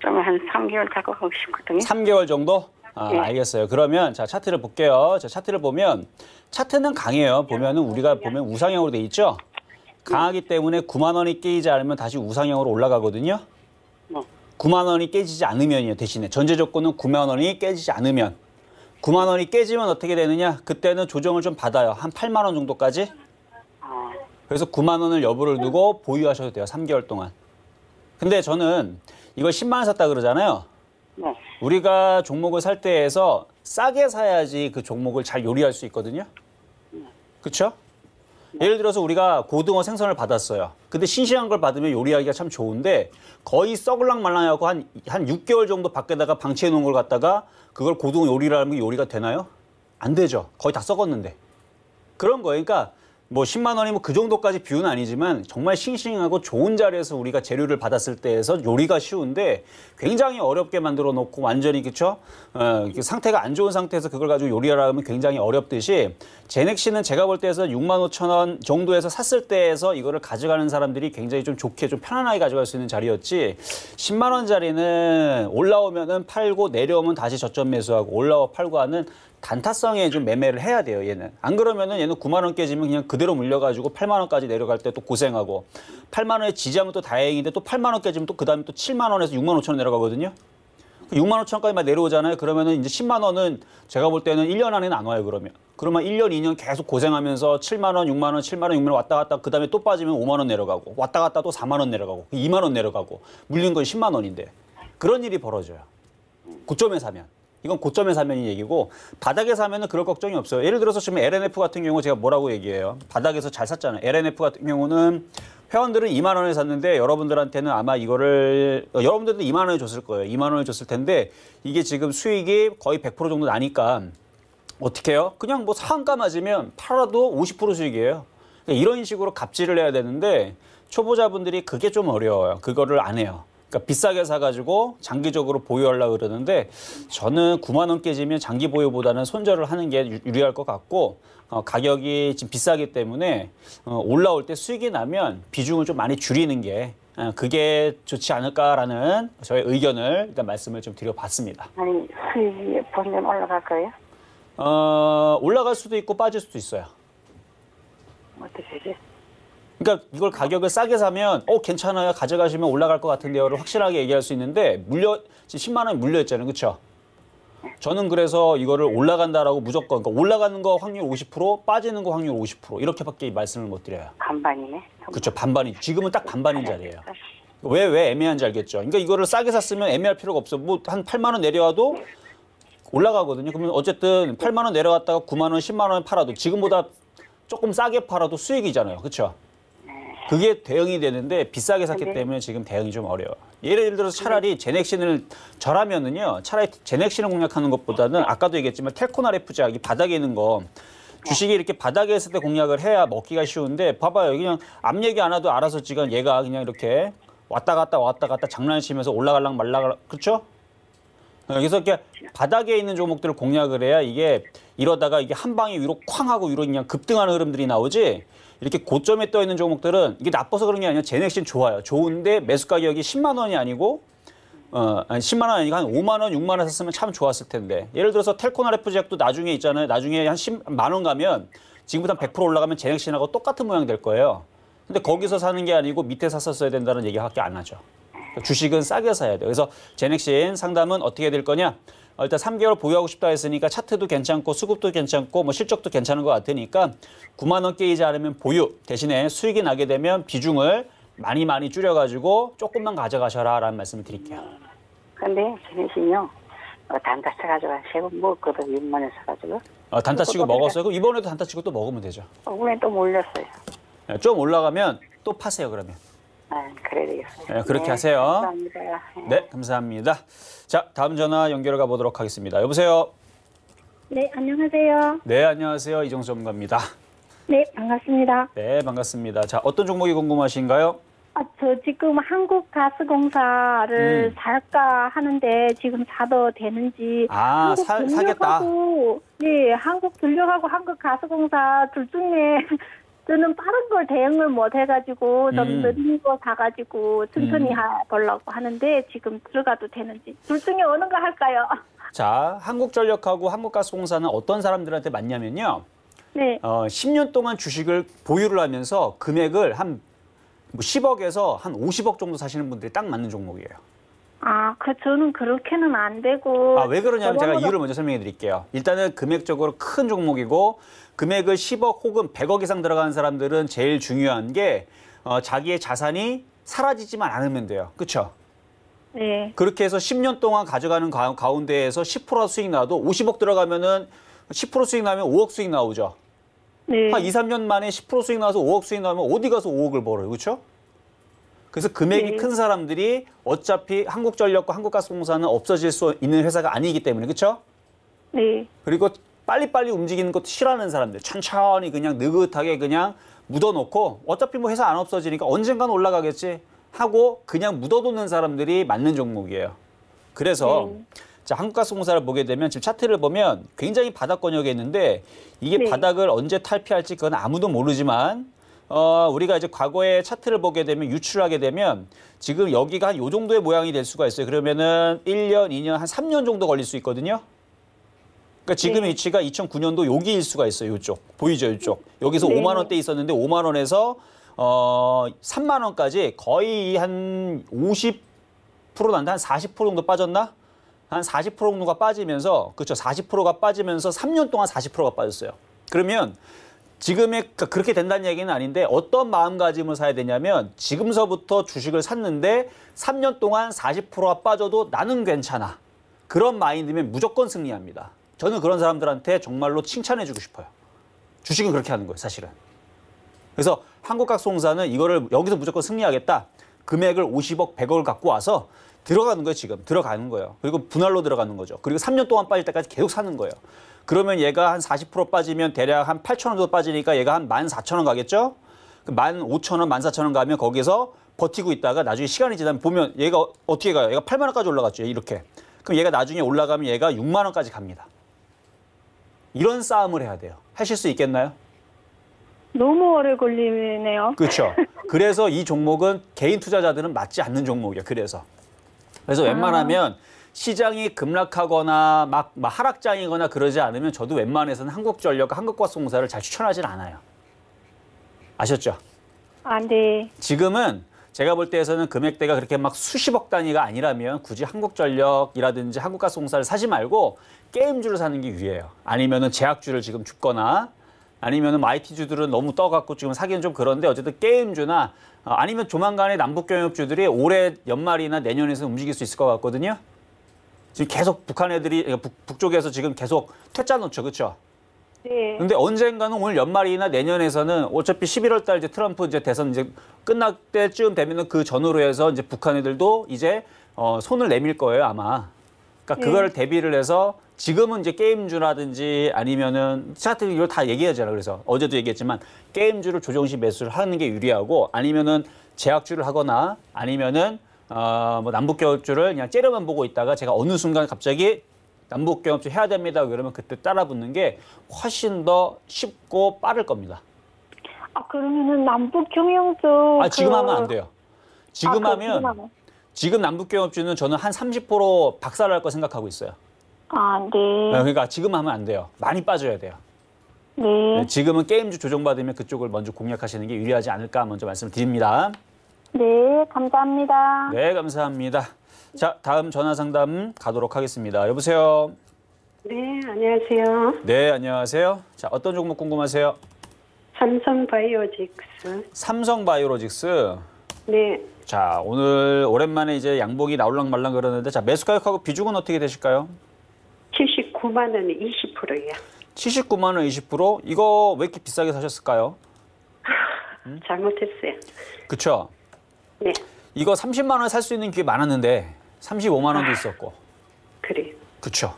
좀 한 3개월 갖고 가고 싶거든요. 3개월 정도? 아, 네. 알겠어요. 그러면 자 차트를 볼게요. 자 차트를 보면 차트는 강해요. 보면은 우리가 보면 우상향으로 돼 있죠. 강하기 때문에 9만 원이 깨지 않으면 다시 우상향으로 올라가거든요. 네. 9만 원이 깨지지 않으면요 대신에 전제 조건은 9만 원이 깨지지 않으면 9만 원이 깨지면 어떻게 되느냐? 그때는 조정을 좀 받아요. 한 8만 원 정도까지. 그래서 9만 원을 여부를 두고 보유하셔도 돼요. 3개월 동안. 근데 저는 이걸 10만 원 샀다 그러잖아요. 네. 우리가 종목을 살 때에서 싸게 사야지 그 종목을 잘 요리할 수 있거든요. 그렇죠? 예를 들어서 우리가 고등어 생선을 받았어요. 근데 싱싱한 걸 받으면 요리하기가 참 좋은데 거의 썩을랑 말랑하고 한, 한 6개월 정도 밖에다가 방치해 놓은 걸 갖다가 그걸 고등어 요리라는 게 요리가 되나요? 안 되죠. 거의 다 썩었는데. 그런 거예요. 그러니까 뭐 10만 원이 뭐그 정도까지 비유는 아니지만 정말 싱싱하고 좋은 자리에서 우리가 재료를 받았을 때에서 요리가 쉬운데 굉장히 어렵게 만들어 놓고 완전히 그쵸 어, 상태가 안 좋은 상태에서 그걸 가지고 요리하라면 굉장히 어렵듯이 제넥 씨는 제가 볼 때에서 6만 5천 원 정도에서 샀을 때에서 이거를 가져가는 사람들이 굉장히 좀 좋게 좀 편안하게 가져갈 수 있는 자리였지 10만 원짜리는 올라오면은 팔고 내려오면 다시 저점 매수하고 올라와 팔고 하는 단타성에 좀 매매를 해야 돼요, 얘는. 안 그러면은 얘는 9만 원 깨지면 그냥 그대로 물려가지고 8만 원까지 내려갈 때 또 고생하고 8만 원에 지지하면 또 다행인데 또 8만 원 깨지면 또 그다음에 또 7만 원에서 6만 5천 원 내려가거든요. 6만 그 5천까지 원만 내려오잖아요. 그러면은 이제 10만 원은 제가 볼 때는 1년 안에는 안 와요, 그러면. 그러면 1년, 2년 계속 고생하면서 7만 원, 6만 원, 7만 원, 6만 원 왔다 갔다 그다음에 또 빠지면 5만 원 내려가고 왔다 갔다 또 4만 원 내려가고 2만 원 내려가고 물린 건 10만 원인데 그런 일이 벌어져요. 고점에 사면. 이건 고점에사면이 얘기고 바닥에사면은 그럴 걱정이 없어요. 예를 들어서 지금 LNF 같은 경우 제가 뭐라고 얘기해요. 바닥에서 잘 샀잖아요. LNF 같은 경우는 회원들은 2만 원에 샀는데 여러분들한테는 아마 이거를 어, 여러분들도 2만 원에 줬을 거예요. 2만 원에 줬을 텐데 이게 지금 수익이 거의 100% 정도 나니까 어떻게 해요? 그냥 뭐상가 맞으면 팔아도 50% 수익이에요. 그러니까 이런 식으로 갑질을 해야 되는데 초보자분들이 그게 좀 어려워요. 그거를 안 해요. 그러니까 비싸게 사가지고 장기적으로 보유하려고 그러는데 저는 9만 원 깨지면 장기 보유보다는 손절을 하는 게 유리할 것 같고 어, 가격이 지금 비싸기 때문에 어, 올라올 때 수익이 나면 비중을 좀 많이 줄이는 게 어, 그게 좋지 않을까라는 저의 의견을 일단 말씀을 좀 드려봤습니다. 아니 수익이 보면 올라갈까요? 어, 올라갈 수도 있고 빠질 수도 있어요. 어떻게 되지? 그러니까 이걸 가격을 싸게 사면 어 괜찮아요 가져가시면 올라갈 것 같은데요를 확실하게 얘기할 수 있는데 물려 10만 원 물려 있잖아요 그쵸 저는 그래서 이거를 올라간다라고 무조건 그러니까 올라가는 거 확률 50% 빠지는 거 확률 50% 이렇게밖에 말씀을 못 드려요. 반반이네. 그쵸 반반이 지금은 딱 반반인 네, 자리예요. 왜왜 왜 애매한지 알겠죠? 그러니까 이거를 싸게 샀으면 애매할 필요가 없어. 뭐 한 8만 원 내려와도 올라가거든요. 그러면 어쨌든 8만 원 내려갔다가 9만 원, 10만 원 팔아도 지금보다 조금 싸게 팔아도 수익이잖아요. 그렇죠? 그게 대응이 되는데 비싸게 샀기 네. 때문에 지금 대응이 좀 어려워. 예를 들어서 차라리 제넥신을 저라면은요. 차라리 제넥신을 공략하는 것보다는 아까도 얘기했지만 텔코나 레프자 이 바닥에 있는 거 주식이 이렇게 바닥에 있을 때 공략을 해야 먹기가 쉬운데 봐봐요. 그냥 앞 얘기 안해도 알아서 지금 얘가 그냥 이렇게 왔다 갔다 왔다 갔다 장난치면서 올라갈랑 말라 그렇죠? 어, 여기서 이렇게 바닥에 있는 종목들을 공략을 해야 이게 이러다가 이게 한 방에 위로 쾅 하고 위로 그냥 급등하는 흐름들이 나오지 이렇게 고점에 떠 있는 종목들은 이게 나빠서 그런 게 아니라 제넥신 좋아요. 좋은데 매수 가격이 10만 원이 아니고 어, 아니 10만 원 아니고 한 5만 원, 6만 원 샀으면 참 좋았을 텐데. 예를 들어서 텔코나 레프제약도 나중에 있잖아요. 나중에 한 10만 원 가면 지금부터 100% 올라가면 제넥신하고 똑같은 모양 될 거예요. 근데 거기서 사는 게 아니고 밑에 샀었어야 된다는 얘기밖에 안 하죠. 주식은 싸게 사야 돼요. 그래서 제넥신 상담은 어떻게 될 거냐? 어, 일단 3개월 보유하고 싶다 했으니까 차트도 괜찮고 수급도 괜찮고 뭐 실적도 괜찮은 것 같으니까 9만 원 깨이지 않으면 보유 대신에 수익이 나게 되면 비중을 많이 많이 줄여가지고 조금만 가져가셔라 라는 말씀을 드릴게요. 근데 제네신요 어, 단타 쳐가지고 먹었거든 6만 원 사가지고. 어, 단타 치고 먹었어요? 그럼 이번에도 단타 치고 또 먹으면 되죠. 오늘 어, 또 몰렸어요. 네, 좀 올라가면 또 파세요 그러면. 아, 그래야 네, 그렇게 네, 하세요. 감사합니다. 네. 네, 감사합니다. 자, 다음 전화 연결해 가보도록 하겠습니다. 여보세요. 네, 안녕하세요. 네, 안녕하세요. 이종수 전문가입니다. 네, 반갑습니다. 네, 반갑습니다. 자, 어떤 종목이 궁금하신가요? 아, 저 지금 한국가스공사를 음. 살까 하는데 지금 사도 되는지 아, 한국 사, 사겠다. 네, 한국 들려가고 한국가스공사 둘 중에 저는 빠른 걸 대응을 못 뭐 해가지고 좀 음. 느린 거 사가지고 튼튼히 음. 해보려고 하는데 지금 들어가도 되는지 둘 중에 어느 거 할까요? 자, 한국전력하고 한국가스공사는 어떤 사람들한테 맞냐면요. 네. 어, 10년 동안 주식을 보유를 하면서 금액을 한 10억에서 뭐 한 50억 정도 사시는 분들이 딱 맞는 종목이에요. 아, 그 저는 그렇게는 안 되고. 아, 왜 그러냐면 제가 이유를 먼저 설명해 드릴게요. 일단은 금액적으로 큰 종목이고 금액을 10억 혹은 100억 이상 들어가는 사람들은 제일 중요한 게 어, 자기의 자산이 사라지지만 않으면 돼요. 그렇죠? 네. 그렇게 해서 10년 동안 가져가는 가, 가운데에서 10% 수익 나도 50억 들어가면은 10% 수익 나면 5억 수익 나오죠. 네. 한 2, 3년 만에 10% 수익 나와서 5억 수익 나오면 어디 가서 5억을 벌어요. 그렇죠? 그래서 금액이 네. 큰 사람들이 어차피 한국전력과 한국가스공사는 없어질 수 있는 회사가 아니기 때문에 그렇죠? 네. 그리고 빨리빨리 움직이는 것도 싫어하는 사람들 천천히 그냥 느긋하게 그냥 묻어놓고 어차피 뭐 회사 안 없어지니까 언젠간 올라가겠지 하고 그냥 묻어두는 사람들이 맞는 종목이에요. 그래서 네. 자 한국가스공사를 보게 되면 지금 차트를 보면 굉장히 바닥 권역에 있는데 이게 네. 바닥을 언제 탈피할지 그건 아무도 모르지만 어, 우리가 이제 과거의 차트를 보게 되면 유출하게 되면 지금 여기가 한 요 정도의 모양이 될 수가 있어요. 그러면은 1년, 2년, 한 3년 정도 걸릴 수 있거든요. 그러니까 지금 네. 위치가 2009년도 여기일 수가 있어요. 요쪽 보이죠? 요쪽 여기서 네. 5만 원대 있었는데 5만 원에서 어 3만 원까지 거의 한 50% 난다. 한 40% 정도 빠졌나? 한 40% 정도가 빠지면서 그렇죠. 40%가 빠지면서 3년 동안 40%가 빠졌어요. 그러면 지금의 그러니까 그렇게 된다는 얘기는 아닌데 어떤 마음가짐을 사야 되냐면 지금서부터 주식을 샀는데 3년 동안 40%가 빠져도 나는 괜찮아. 그런 마인드면 무조건 승리합니다. 저는 그런 사람들한테 정말로 칭찬해주고 싶어요. 주식은 그렇게 하는 거예요, 사실은. 그래서 한국각송사는 이거를 여기서 무조건 승리하겠다. 금액을 50억, 100억을 갖고 와서 들어가는 거예요, 지금. 들어가는 거예요. 그리고 분할로 들어가는 거죠. 그리고 3년 동안 빠질 때까지 계속 사는 거예요. 그러면 얘가 한 40% 빠지면 대략 한 8천 원 정도 빠지니까 얘가 한 14,000원 가겠죠? 15,000원, 그 14,000원 가면 거기서 버티고 있다가 나중에 시간이 지나면 보면 얘가 어떻게 가요? 얘가 8만 원까지 올라갔죠. 이렇게. 그럼 얘가 나중에 올라가면 얘가 6만 원까지 갑니다. 이런 싸움을 해야 돼요. 하실 수 있겠나요? 너무 오래 걸리네요. 그렇죠. 그래서 이 종목은 개인 투자자들은 맞지 않는 종목이에요. 그래서. 그래서 아. 웬만하면 시장이 급락하거나 막, 막 하락장이거나 그러지 않으면 저도 웬만해서는 한국전력과 한국가스공사를 잘 추천하진 않아요. 아셨죠? 안 아, 네. 지금은 제가 볼 때에서는 금액대가 그렇게 막 수십억 단위가 아니라면 굳이 한국전력이라든지 한국가스공사를 사지 말고 게임주를 사는 게 유리해요. 아니면은 제약주를 지금 줍거나 아니면은 마이티주들은 너무 떠갖고 지금 사기는 좀 그런데 어쨌든 게임주나 어, 아니면 조만간에 남북경협주들이 올해 연말이나 내년에서 움직일 수 있을 것 같거든요. 지금 계속 북한 애들이 그러니까 북, 쪽에서 지금 계속 퇴짜 놓죠, 그렇죠? 네. 근데 언젠가는 오늘 연말이나 내년에서는 어차피 11월 달 이제 트럼프 이제 대선 이제 끝날 때쯤 되면은 그 전후로 해서 이제 북한 애들도 이제 어, 손을 내밀 거예요, 아마. 그러니까 네. 예. 그거를 대비를 해서 지금은 이제 게임주라든지 아니면은 차트 이걸 다 얘기하잖아. 요 그래서 어제도 얘기했지만 게임주를 조정 시 매수를 하는 게 유리하고 아니면은 제약주를 하거나 아니면은 어뭐 남북경협주를 그냥 째려만 보고 있다가 제가 어느 순간 갑자기 남북경협주 해야 됩니다. 그러면 그때 따라붙는 게 훨씬 더 쉽고 빠를 겁니다. 아 그러면은 남북경협주 아 지금 그... 하면 안 돼요. 지금 아, 하면 지금 남북경협주는 저는 한 30%박살할거 생각하고 있어요. 아, 네. 아, 그러니까 지금 하면 안 돼요. 많이 빠져야 돼요. 네. 네 지금은 게임주 조정받으면 그쪽을 먼저 공략하시는 게 유리하지 않을까 먼저 말씀을 드립니다. 네, 감사합니다. 네, 감사합니다. 자, 다음 전화 상담 가도록 하겠습니다. 여보세요. 네, 안녕하세요. 네, 안녕하세요. 자, 어떤 종목 궁금하세요? 삼성 바이오직스. 삼성 바이오직스 네. 자, 오늘 오랜만에 이제 양복이 나올랑말랑 그러는데 자, 매수 가격하고 비중은 어떻게 되실까요? 79만 원 20%예요. 79만 원 20%? 이거 왜 이렇게 비싸게 사셨을까요? 아, 음? 잘못했어요. 그쵸? 네. 이거 30만 원 살 수 있는 기회 많았는데 35만 원도 아, 있었고. 그래. 그쵸?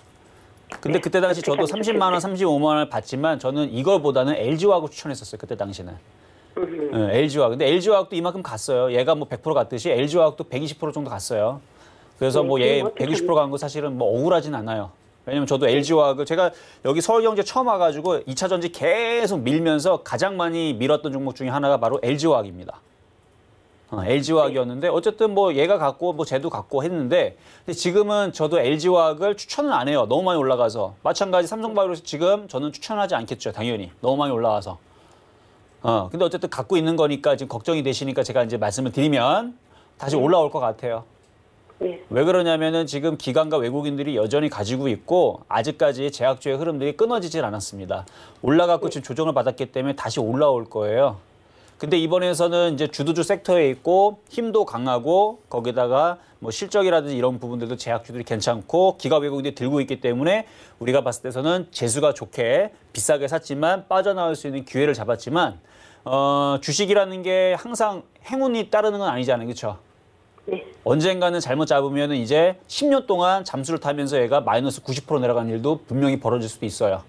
근데 네, 그때 당시 저도 30만 원, 35만 원을 받지만 저는 이걸보다는 LG화구 추천했었어요. 그때 당시는. 네, LG화학. 근데 LG화학도 이만큼 갔어요. 얘가 뭐 100% 갔듯이 LG화학도 120% 정도 갔어요. 그래서 뭐 얘 120%간 거 사실은 뭐 억울하진 않아요. 왜냐면 저도 LG화학을 제가 여기 서울경제 처음 와가지고 2차 전지 계속 밀면서 가장 많이 밀었던 종목 중에 하나가 바로 LG화학입니다. 어, LG화학이었는데 어쨌든 뭐 얘가 갖고 뭐 쟤도 갖고 했는데 근데 지금은 저도 LG화학을 추천은 안 해요. 너무 많이 올라가서 마찬가지 삼성바이오에 지금 저는 추천하지 않겠죠. 당연히 너무 많이 올라와서 어, 근데 어쨌든 갖고 있는 거니까 지금 걱정이 되시니까 제가 이제 말씀을 드리면 다시 올라올 것 같아요. 네. 왜 그러냐면은 지금 기관과 외국인들이 여전히 가지고 있고 아직까지 재학주의 흐름들이 끊어지질 않았습니다. 올라갔고 네. 지금 조정을 받았기 때문에 다시 올라올 거예요. 근데 이번에서는 이제 주도주 섹터에 있고 힘도 강하고 거기다가 뭐 실적이라든지 이런 부분들도 제약주들이 괜찮고 기가 외국인들이 들고 있기 때문에 우리가 봤을 때서는 재수가 좋게 비싸게 샀지만 빠져나올 수 있는 기회를 잡았지만 어, 주식이라는 게 항상 행운이 따르는 건 아니잖아요. 그렇죠? 네. 언젠가는 잘못 잡으면 이제 10년 동안 잠수를 타면서 얘가 마이너스 90% 내려간 일도 분명히 벌어질 수도 있어요.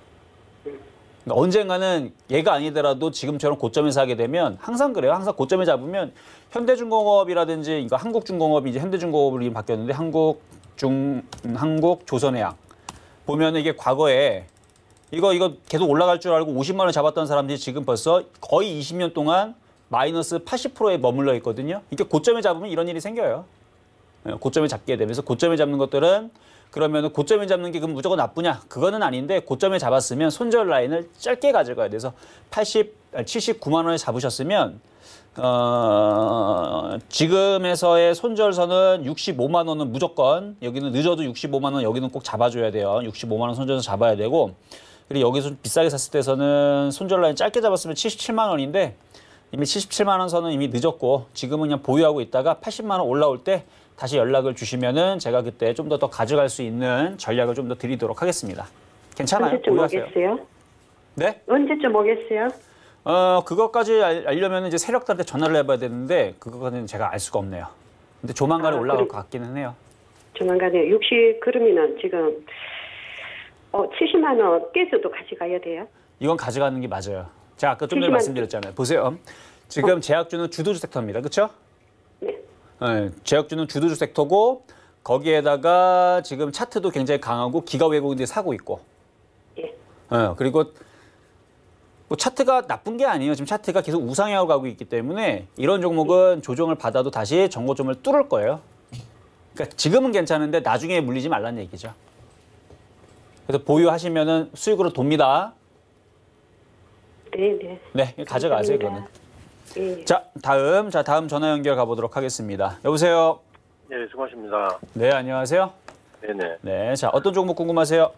그러니까 언젠가는 얘가 아니더라도 지금처럼 고점에서 하게 되면 항상 그래요. 항상 고점에 잡으면 현대중공업이라든지 그러니까 한국중공업이 이제 현대중공업으로 이름 바뀌었는데 한국 중 한국 조선해양 보면 이게 과거에 이거 이거 계속 올라갈 줄 알고 50만 원 잡았던 사람들이 지금 벌써 거의 20년 동안 마이너스 80%에 머물러 있거든요. 이게 고점에 잡으면 이런 일이 생겨요. 예, 고점에 잡게 되면서 고점에 잡는 것들은 그러면 고점에 잡는 게 그럼 무조건 나쁘냐? 그거는 아닌데 고점에 잡았으면 손절 라인을 짧게 가져가야 돼서 80, 79만 원에 잡으셨으면 어, 지금에서의 손절선은 65만 원은 무조건 여기는 늦어도 65만 원 여기는 꼭 잡아줘야 돼요. 65만 원 손절선 잡아야 되고 그리고 여기서 비싸게 샀을 때서는 손절 라인 짧게 잡았으면 77만 원인데 이미 77만 원 선은 이미 늦었고 지금은 그냥 보유하고 있다가 80만 원 올라올 때 다시 연락을 주시면은 제가 그때 좀 더 더 가져갈 수 있는 전략을 좀 더 드리도록 하겠습니다. 괜찮아요. 언제쯤 보유하세요. 오겠어요? 네? 언제쯤 오겠어요? 어, 그것까지 알, 려면 이제 세력들한테 전화를 해봐야 되는데 그것까지는 제가 알 수가 없네요. 근데 조만간에 아, 올라올 그래. 것 같기는 해요. 조만간에 60 그러면은 지금 어, 70만 원 깨져도 가져가야 돼요? 이건 가져가는 게 맞아요. 자, 아까 좀 전에 말씀드렸잖아요. 보세요. 지금 어? 제약주는 주도주 섹터입니다. 그렇죠? 네. 네. 제약주는 주도주 섹터고 거기에다가 지금 차트도 굉장히 강하고 기가 외국인들이 사고 있고. 예. 네. 그리고 뭐 차트가 나쁜 게 아니에요. 지금 차트가 계속 우상향으로 가고 있기 때문에 이런 종목은 조정을 받아도 다시 정고점을 뚫을 거예요. 그러니까 지금은 괜찮은데 나중에 물리지 말라는 얘기죠. 그래서 보유하시면 수익으로 돕니다. 네네. 네. 네, 네, 가져가세요 그거는. 예. 자 다음 자 다음 전화 연결 가보도록 하겠습니다. 여보세요. 네 수고하십니다. 네 안녕하세요. 네네. 네자 네, 어떤 종목 궁금하세요?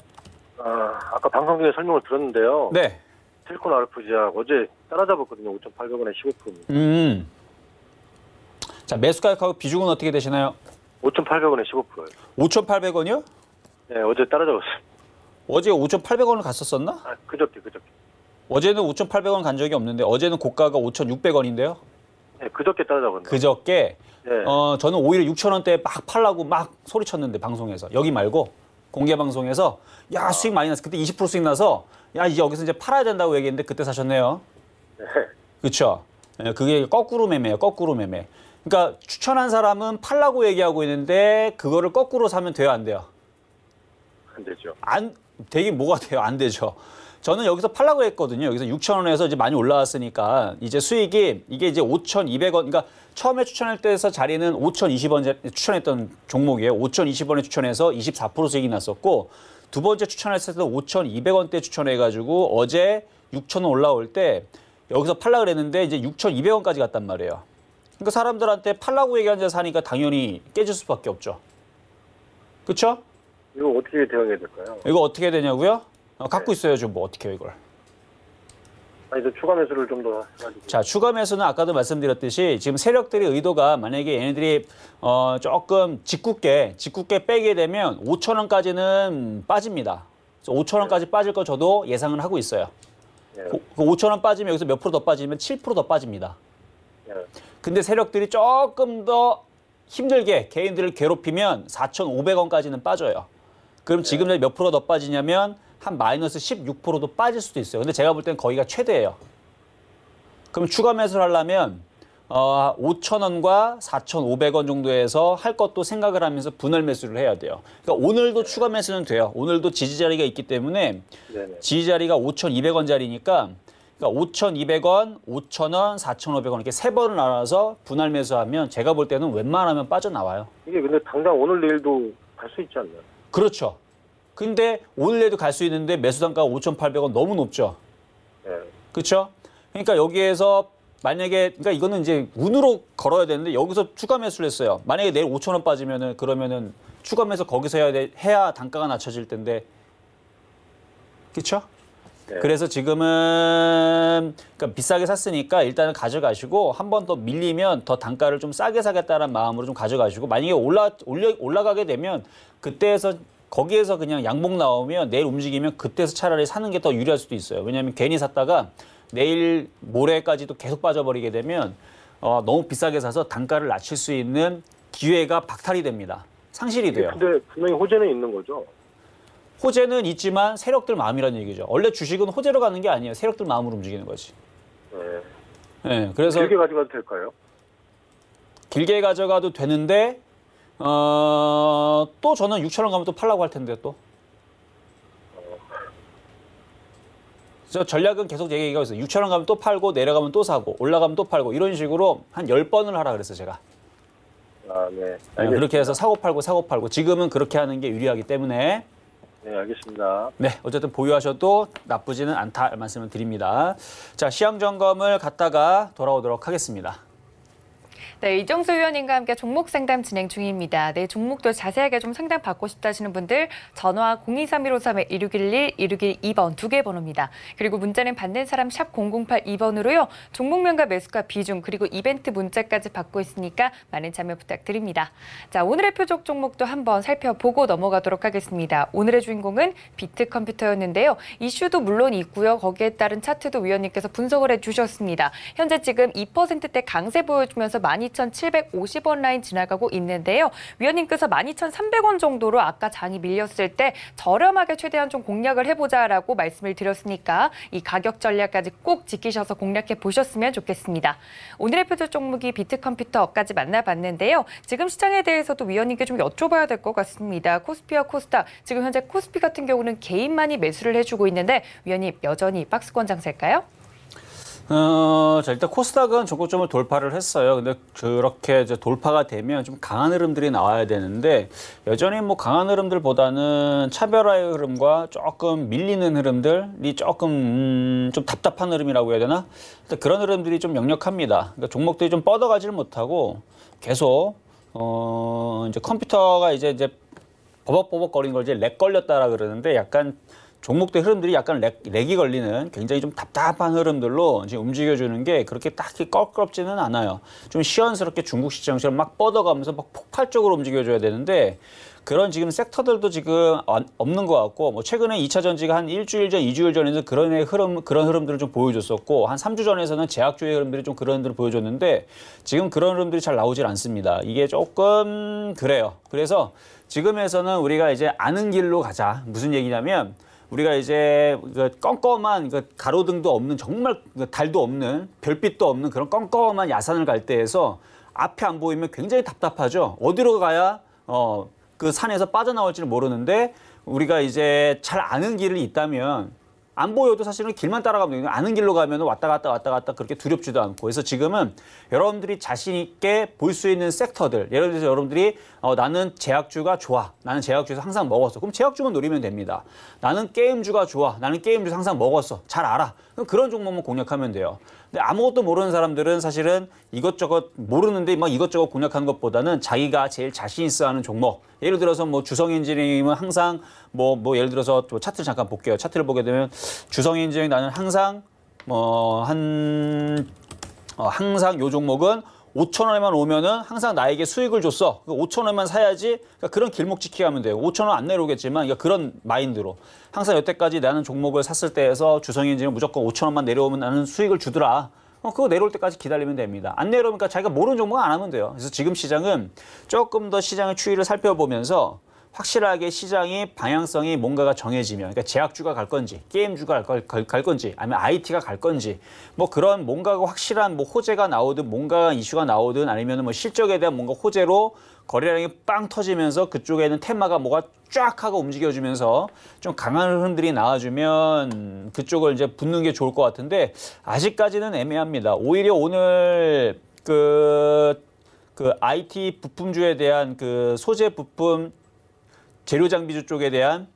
아 아까 방송 중에 설명을 들었는데요. 네. 실콘 알프지아 어제 따라잡았거든요 5,800원에 15%. 음. 자 매수 가격하고 비중은 어떻게 되시나요? 5,800원에 15%요. 5,800원이요? 네 어제 따라잡았어요. 어제 5,800원을 갔었었나? 아, 그저께 그저께. 어제는 5,800원 간 적이 없는데 어제는 고가가 5,600원인데요. 네, 그저께 따라잡았네요. 그저께 네. 어, 저는 오히려 6,000원대에 막 팔라고 막 소리쳤는데 방송에서 여기 말고 공개 방송에서 야 아. 수익 많이 났어. 그때 20% 수익 나서 야 이제 여기서 이제 팔아야 된다고 얘기했는데 그때 사셨네요. 네. 그렇죠. 그게 거꾸로 매매예요. 거꾸로 매매. 그러니까 추천한 사람은 팔라고 얘기하고 있는데 그거를 거꾸로 사면 돼요, 안 돼요? 안 되죠. 안 되게 뭐가 돼요? 안 되죠. 저는 여기서 팔라고 했거든요. 여기서 6천 원에서 이제 많이 올라왔으니까 이제 수익이 이게 이제 5,200원 그러니까 처음에 추천할 때에서 자리는 5,020원 추천했던 종목이에요. 5,020원에 추천해서 24% 수익이 났었고 두 번째 추천했을 때도 5,200원대 추천해 가지고 어제 6천원 올라올 때 여기서 팔라 그랬는데 이제 6,200원까지 갔단 말이에요. 그러니까 사람들한테 팔라고 얘기한 자 사니까 당연히 깨질 수밖에 없죠. 그렇죠? 이거 어떻게 대응해야 될까요? 이거 어떻게 되냐고요? 어, 갖고 있어야죠. 뭐 어떻게 해요 이걸? 아니, 추가 매수를 좀 더. 자, 추가 매수는 아까도 말씀드렸듯이 지금 세력들의 의도가 만약에 얘네들이 어, 조금 직굳게 직굳게 빼게 되면 5천 원까지는 빠집니다. 5천 원까지 네. 빠질 거 저도 예상을 하고 있어요. 네. 그 5천 원 빠지면 여기서 몇 프로 더 빠지면 7%더 빠집니다. 네. 근데 세력들이 조금 더 힘들게 개인들을 괴롭히면 4,500원까지는 빠져요. 그럼 지금 네. 몇 프로 더 빠지냐면 한 마이너스 16%도 빠질 수도 있어요. 근데 제가 볼 때는 거기가 최대예요. 그럼 추가 매수를 하려면 어, 5천원과 4,500원 정도에서 할 것도 생각을 하면서 분할 매수를 해야 돼요. 그러니까 오늘도 추가 매수는 돼요. 오늘도 지지 자리가 있기 때문에 지지 자리가 5,200원 자리니까 그러니까 5,200원, 5,000원, 4,500원 이렇게 세 번을 나눠서 분할 매수하면 제가 볼 때는 웬만하면 빠져나와요. 이게 근데 당장 오늘 내일도 갈 수 있지 않나요? 그렇죠. 근데 오늘에도 갈 수 있는데 매수 단가 5,800원 너무 높죠. 네. 그렇죠? 그러니까 여기에서 만약에 그러니까 이거는 이제 운으로 걸어야 되는데 여기서 추가 매수를 했어요. 만약에 내일 5 0 0 0원 빠지면은 그러면은 추가 매수 거기서 해야 돼, 해야 단가가 낮춰질 텐데. 그렇죠? 네. 그래서 지금은 그러니까 비싸게 샀으니까 일단은 가져가시고 한 번 더 밀리면 더 단가를 좀 싸게 사겠다는 마음으로 좀 가져가시고 만약에 올라 올려, 올라가게 되면 그때에서 거기에서 그냥 양복 나오면 내일 움직이면 그때서 차라리 사는 게 더 유리할 수도 있어요. 왜냐하면 괜히 샀다가 내일 모레까지도 계속 빠져버리게 되면 어, 너무 비싸게 사서 단가를 낮출 수 있는 기회가 박탈이 됩니다. 상실이 돼요. 근데 분명히 호재는 있는 거죠. 호재는 있지만 세력들 마음이라는 얘기죠. 원래 주식은 호재로 가는 게 아니에요. 세력들 마음으로 움직이는 거지. 네. 네 그래서 길게 가져가도 될까요? 길게 가져가도 되는데 어, 또 저는 6천 원 가면 또 팔라고 할 텐데 또. 그 전략은 계속 얘기가 있어요. 6천 원 가면 또 팔고 내려가면 또 사고 올라가면 또 팔고 이런 식으로 한 10번을 하라 그랬어 제가. 아, 네. 아, 알겠습니다. 그렇게 해서 사고 팔고 사고 팔고 지금은 그렇게 하는 게 유리하기 때문에 네, 알겠습니다. 네, 어쨌든 보유하셔도 나쁘지는 않다 말씀을 드립니다. 자, 시향 점검을 갔다가 돌아오도록 하겠습니다. 네, 이정수 의원님과 함께 종목 상담 진행 중입니다. 네, 종목도 자세하게 좀 상담 받고 싶다시는 분들 전화 0231531-1611, 1612번 두 개 번호입니다. 그리고 문자는 받는 사람 샵 0082번으로요. 종목명과 매수가 비중 그리고 이벤트 문자까지 받고 있으니까 많은 참여 부탁드립니다. 자, 오늘의 표적 종목도 한번 살펴보고 넘어가도록 하겠습니다. 오늘의 주인공은 비트컴퓨터였는데요. 이슈도 물론 있고요. 거기에 따른 차트도 위원님께서 분석을 해주셨습니다. 현재 지금 2%대 강세 보여주면서 많이 12,750원 라인 지나가고 있는데요. 위원님께서 12,300원 정도로 아까 장이 밀렸을 때 저렴하게 최대한 좀 공략을 해보자라고 말씀을 드렸으니까 이 가격 전략까지 꼭 지키셔서 공략해 보셨으면 좋겠습니다. 오늘의 표절 종목이 비트컴퓨터까지 만나봤는데요. 지금 시장에 대해서도 위원님께 좀 여쭤봐야 될 것 같습니다. 코스피와 코스닥, 지금 현재 코스피 같은 경우는 개인만이 매수를 해주고 있는데 위원님 여전히 박스권 장세일까요? 어, 자, 일단 코스닥은 전고점을 돌파를 했어요. 근데 그렇게 이제 돌파가 되면 좀 강한 흐름들이 나와야 되는데 여전히 뭐 강한 흐름들보다는 차별화의 흐름과 조금 밀리는 흐름들이 조금 음, 좀 답답한 흐름이라고 해야 되나? 일단 그런 흐름들이 좀 역력합니다. 그러니까 종목들이 좀 뻗어가지를 못하고 계속 어, 이제 컴퓨터가 이제 이제 버벅버벅거린걸 이제 렉 걸렸다라 그러는데 약간 종목들 흐름들이 약간 렉, 렉이 걸리는 굉장히 좀 답답한 흐름들로 이제 움직여주는 게 그렇게 딱히 껄끄럽지는 않아요. 좀 시원스럽게 중국 시장처럼 막 뻗어가면서 막 폭발적으로 움직여줘야 되는데 그런 지금 섹터들도 지금 없는 것 같고 뭐 최근에 2차 전지가 한 일주일 전, 2주일 전에는 그런 흐름 그런 흐름들을 좀 보여줬었고 한 3주 전에서는 제약주의 흐름들이 좀 그런 흐름을 보여줬는데 지금 그런 흐름들이 잘 나오질 않습니다. 이게 조금 그래요. 그래서 지금에서는 우리가 이제 아는 길로 가자. 무슨 얘기냐면 우리가 이제 그 껌껌한 그 가로등도 없는 정말 그 달도 없는 별빛도 없는 그런 껌껌한 야산을 갈 때에서 앞이 안 보이면 굉장히 답답하죠. 어디로 가야 어, 그 산에서 빠져나올지를 모르는데 우리가 이제 잘 아는 길이 있다면 안 보여도 사실은 길만 따라가면 되거 아는 길로 가면 왔다 갔다 왔다 갔다 그렇게 두렵지도 않고 그래서 지금은 여러분들이 자신 있게 볼 수 있는 섹터들 예를 들어서 여러분들이 어, 나는 제약주가 좋아 나는 제약주에서 항상 먹었어 그럼 제약주만 노리면 됩니다 나는 게임주가 좋아 나는 게임주에서 항상 먹었어 잘 알아 그런 종목만 공략하면 돼요. 근데 아무것도 모르는 사람들은 사실은 이것저것 모르는데 막 이것저것 공략하는 것보다는 자기가 제일 자신 있어 하는 종목. 예를 들어서 뭐 주성 엔지니어링은 항상 뭐뭐 뭐 예를 들어서 뭐 차트를 잠깐 볼게요. 차트를 보게 되면 주성 엔지니어링 나는 항상 뭐한 어, 항상 요 종목은 5천 원에만 오면은 항상 나에게 수익을 줬어. 5천 그러니까 원만 사야지. 그러니까 그런 길목 지키게 하면 돼요. 5천 원안 내려오겠지만 그러니까 그런 마인드로 항상 여태까지 나는 종목을 샀을 때에서 주성인지는 무조건 5천 원만 내려오면 나는 수익을 주더라. 어, 그거 내려올 때까지 기다리면 됩니다. 안 내려오니까 그러니까 자기가 모르는 종목 안 하면 돼요. 그래서 지금 시장은 조금 더 시장의 추이를 살펴보면서 확실하게 시장이 방향성이 뭔가가 정해지면 그러니까 제약주가 갈 건지 게임주가 갈, 갈, 갈 건지 아니면 IT가 갈 건지 뭐 그런 뭔가가 확실한 뭐 호재가 나오든 뭔가 이슈가 나오든 아니면 뭐 실적에 대한 뭔가 호재로 거래량이 빵 터지면서 그쪽에 있는 테마가 뭐가 쫙 하고 움직여주면서 좀 강한 흐름들이 나와주면 그쪽을 이제 붙는 게 좋을 것 같은데 아직까지는 애매합니다. 오히려 오늘 그, 그 IT 부품주에 대한 그 소재 부품 재료 장비주 쪽에 대한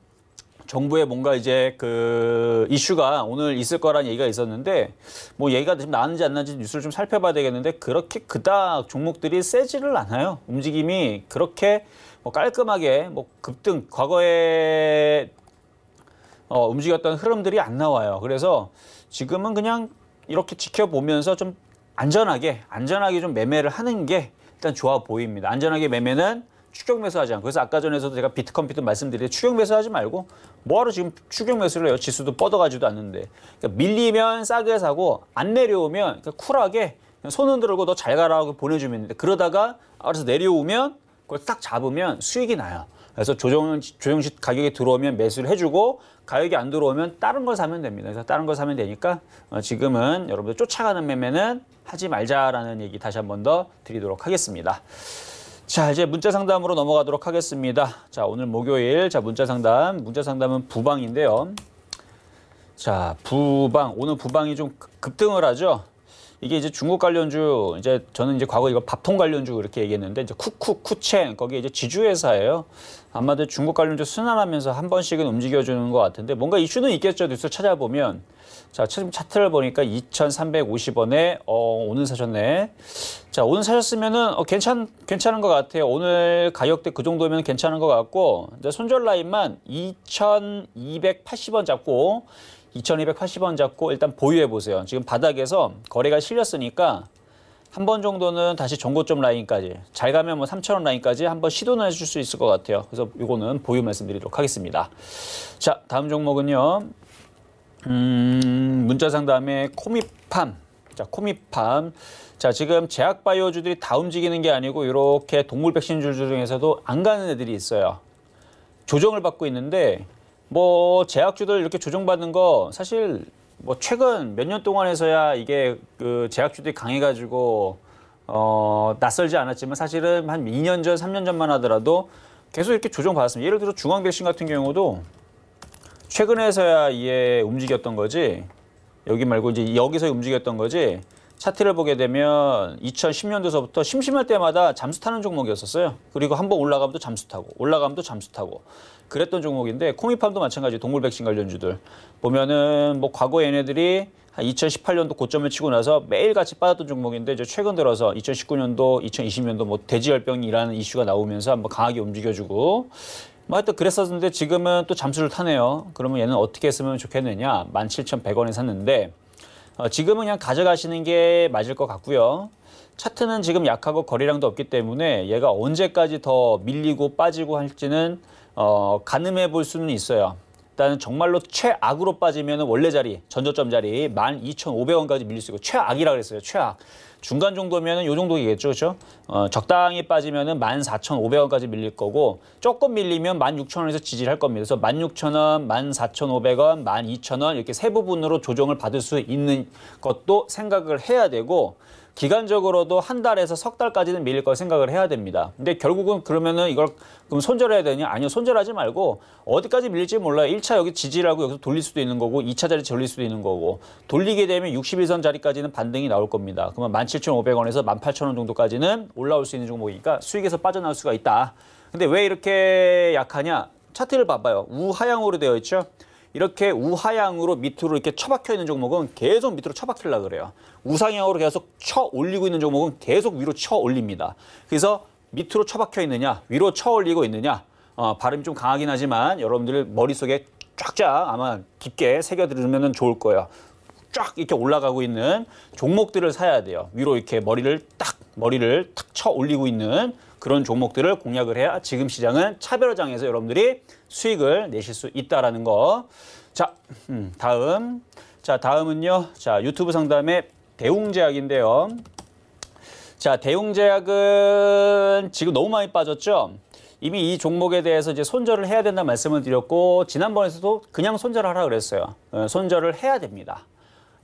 정부의 뭔가 이제 그 이슈가 오늘 있을 거라는 얘기가 있었는데 뭐 얘기가 지금 나는지 안 나는지 뉴스를 좀 살펴봐야 되겠는데 그렇게 그닥 종목들이 세지를 않아요. 움직임이 그렇게 뭐 깔끔하게 뭐 급등 과거에 어, 움직였던 흐름들이 안 나와요. 그래서 지금은 그냥 이렇게 지켜보면서 좀 안전하게 안전하게 좀 매매를 하는 게 일단 좋아 보입니다. 안전하게 매매는 추격 매수하지 않고 그래서 아까 전에서도 제가 비트컴퓨터 말씀드린 추격 매수하지 말고 뭐하러 지금 추격 매수를 해요. 지수도 뻗어가지도 않는데 그러니까 밀리면 싸게 사고 안 내려오면 그러 그러니까 쿨하게 손 흔들고 너잘 가라고 보내주면 되는데 그러다가 알아서 내려오면 그걸 딱 잡으면 수익이 나요. 그래서 조정, 조정식 가격이 들어오면 매수를 해주고 가격이 안 들어오면 다른 걸 사면 됩니다. 그래서 다른 걸 사면 되니까 어, 지금은 여러분들 쫓아가는 매매는 하지 말자라는 얘기 다시 한 번 더 드리도록 하겠습니다. 자, 이제 문자 상담으로 넘어가도록 하겠습니다. 자, 오늘 목요일 자, 문자 상담. 문자 상담은 부방인데요. 자, 부방. 오늘 부방이 좀 급등을 하죠. 이게 이제 중국 관련주 이제 저는 이제 과거 이거 밥통 관련주 이렇게 얘기했는데 이제 쿠쿠 쿠첸 거기 이제 지주 회사예요. 아마도 중국 관련주 순환하면서 한 번씩은 움직여 주는 것 같은데 뭔가 이슈는 있겠죠. 뉴스 찾아보면 자, 지금 차트를 보니까 2,350원에 어, 오늘 사셨네. 자, 오늘 사셨으면은 어, 괜찮 괜찮은 것 같아요. 오늘 가격대 그 정도면 괜찮은 것 같고 이제 손절 라인만 2,280원 잡고 2,280원 잡고 일단 보유해 보세요. 지금 바닥에서 거래가 실렸으니까 한 번 정도는 다시 전고점 라인까지 잘 가면 뭐 3,000원 라인까지 한번 시도는 해줄 수 있을 것 같아요. 그래서 이거는 보유 말씀드리도록 하겠습니다. 자, 다음 종목은요. 음, 문자 상담에 코미팜. 자, 코미팜. 자, 지금 제약 바이오주들이 다 움직이는 게 아니고 이렇게 동물 백신 주주 중에서도 안 가는 애들이 있어요. 조정을 받고 있는데 뭐 제약주들 이렇게 조정받는 거 사실 뭐 최근 몇 년 동안에서야 이게 그 제약주들이 강해가지고 어 낯설지 않았지만 사실은 한 2년 전, 3년 전만 하더라도 계속 이렇게 조정받았습니다. 예를 들어 중앙 백신 같은 경우도 최근에서야 이에 움직였던 거지 여기 말고 이제 여기서 움직였던 거지 차트를 보게 되면 2010년도서부터 심심할 때마다 잠수 타는 종목이었었어요. 그리고 한번 올라가면 또 잠수 타고 올라가면 또 잠수 타고 그랬던 종목인데 코미팜도 마찬가지 동물 백신 관련주들 보면은 뭐 과거 얘네들이 한 2018년도 고점을 치고 나서 매일같이 빠졌던 종목인데 이제 최근 들어서 2019년도, 2020년도 뭐 돼지열병이라는 이슈가 나오면서 한번 강하게 움직여주고 뭐 하여튼 그랬었는데 지금은 또 잠수를 타네요. 그러면 얘는 어떻게 했으면 좋겠느냐. 17,100원에 샀는데 어, 지금은 그냥 가져가시는 게 맞을 것 같고요. 차트는 지금 약하고 거리량도 없기 때문에 얘가 언제까지 더 밀리고 빠지고 할지는 어, 가늠해 볼 수는 있어요. 일단 정말로 최악으로 빠지면 원래 자리, 전조점 자리 12,500원까지 밀릴 수 있고 최악이라 고 그랬어요. 최악. 중간 정도면은 요 정도겠죠. 그렇죠? 어, 적당히 빠지면은 14,500원까지 밀릴 거고 조금 밀리면 16,000원에서 지지를 할 겁니다. 그래서 16,000원, 14,500원, 12,000원 이렇게 세 부분으로 조정을 받을 수 있는 것도 생각을 해야 되고 기간적으로도 한 달에서 석 달까지는 밀릴 걸 생각을 해야 됩니다. 근데 결국은 그러면은 이걸 그럼 손절해야 되냐? 아니요, 손절하지 말고 어디까지 밀릴지 몰라요. 1차 여기 지지라고 여기서 돌릴 수도 있는 거고 2차 자리 돌릴 수도 있는 거고 돌리게 되면 61선 자리까지는 반등이 나올 겁니다. 그러면 17,500원에서 18,000원 정도까지는 올라올 수 있는 종목이니까 수익에서 빠져나올 수가 있다. 근데 왜 이렇게 약하냐? 차트를 봐봐요. 우하향으로 되어 있죠. 이렇게 우하향으로 밑으로 이렇게 처박혀 있는 종목은 계속 밑으로 처박히려 고 그래요. 우상향으로 계속 쳐 올리고 있는 종목은 계속 위로 쳐 올립니다. 그래서 밑으로 처박혀 있느냐, 위로 쳐 올리고 있느냐, 어, 발음이 좀 강하긴 하지만 여러분들 머릿속에 쫙쫙 아마 깊게 새겨들으면 좋을 거예요. 쫙 이렇게 올라가고 있는 종목들을 사야 돼요. 위로 이렇게 머리를 딱 머리를 탁 쳐 올리고 있는 그런 종목들을 공략을 해야 지금 시장은 차별화장에서 여러분들이 수익을 내실 수 있다라는 거. 자, 음, 다음. 자, 다음은요. 자, 유튜브 상담의 대웅제약인데요. 자, 대웅제약은 지금 너무 많이 빠졌죠? 이미 이 종목에 대해서 이제 손절을 해야 된다는 말씀을 드렸고 지난번에서도 그냥 손절하라 그랬어요. 어, 손절을 해야 됩니다.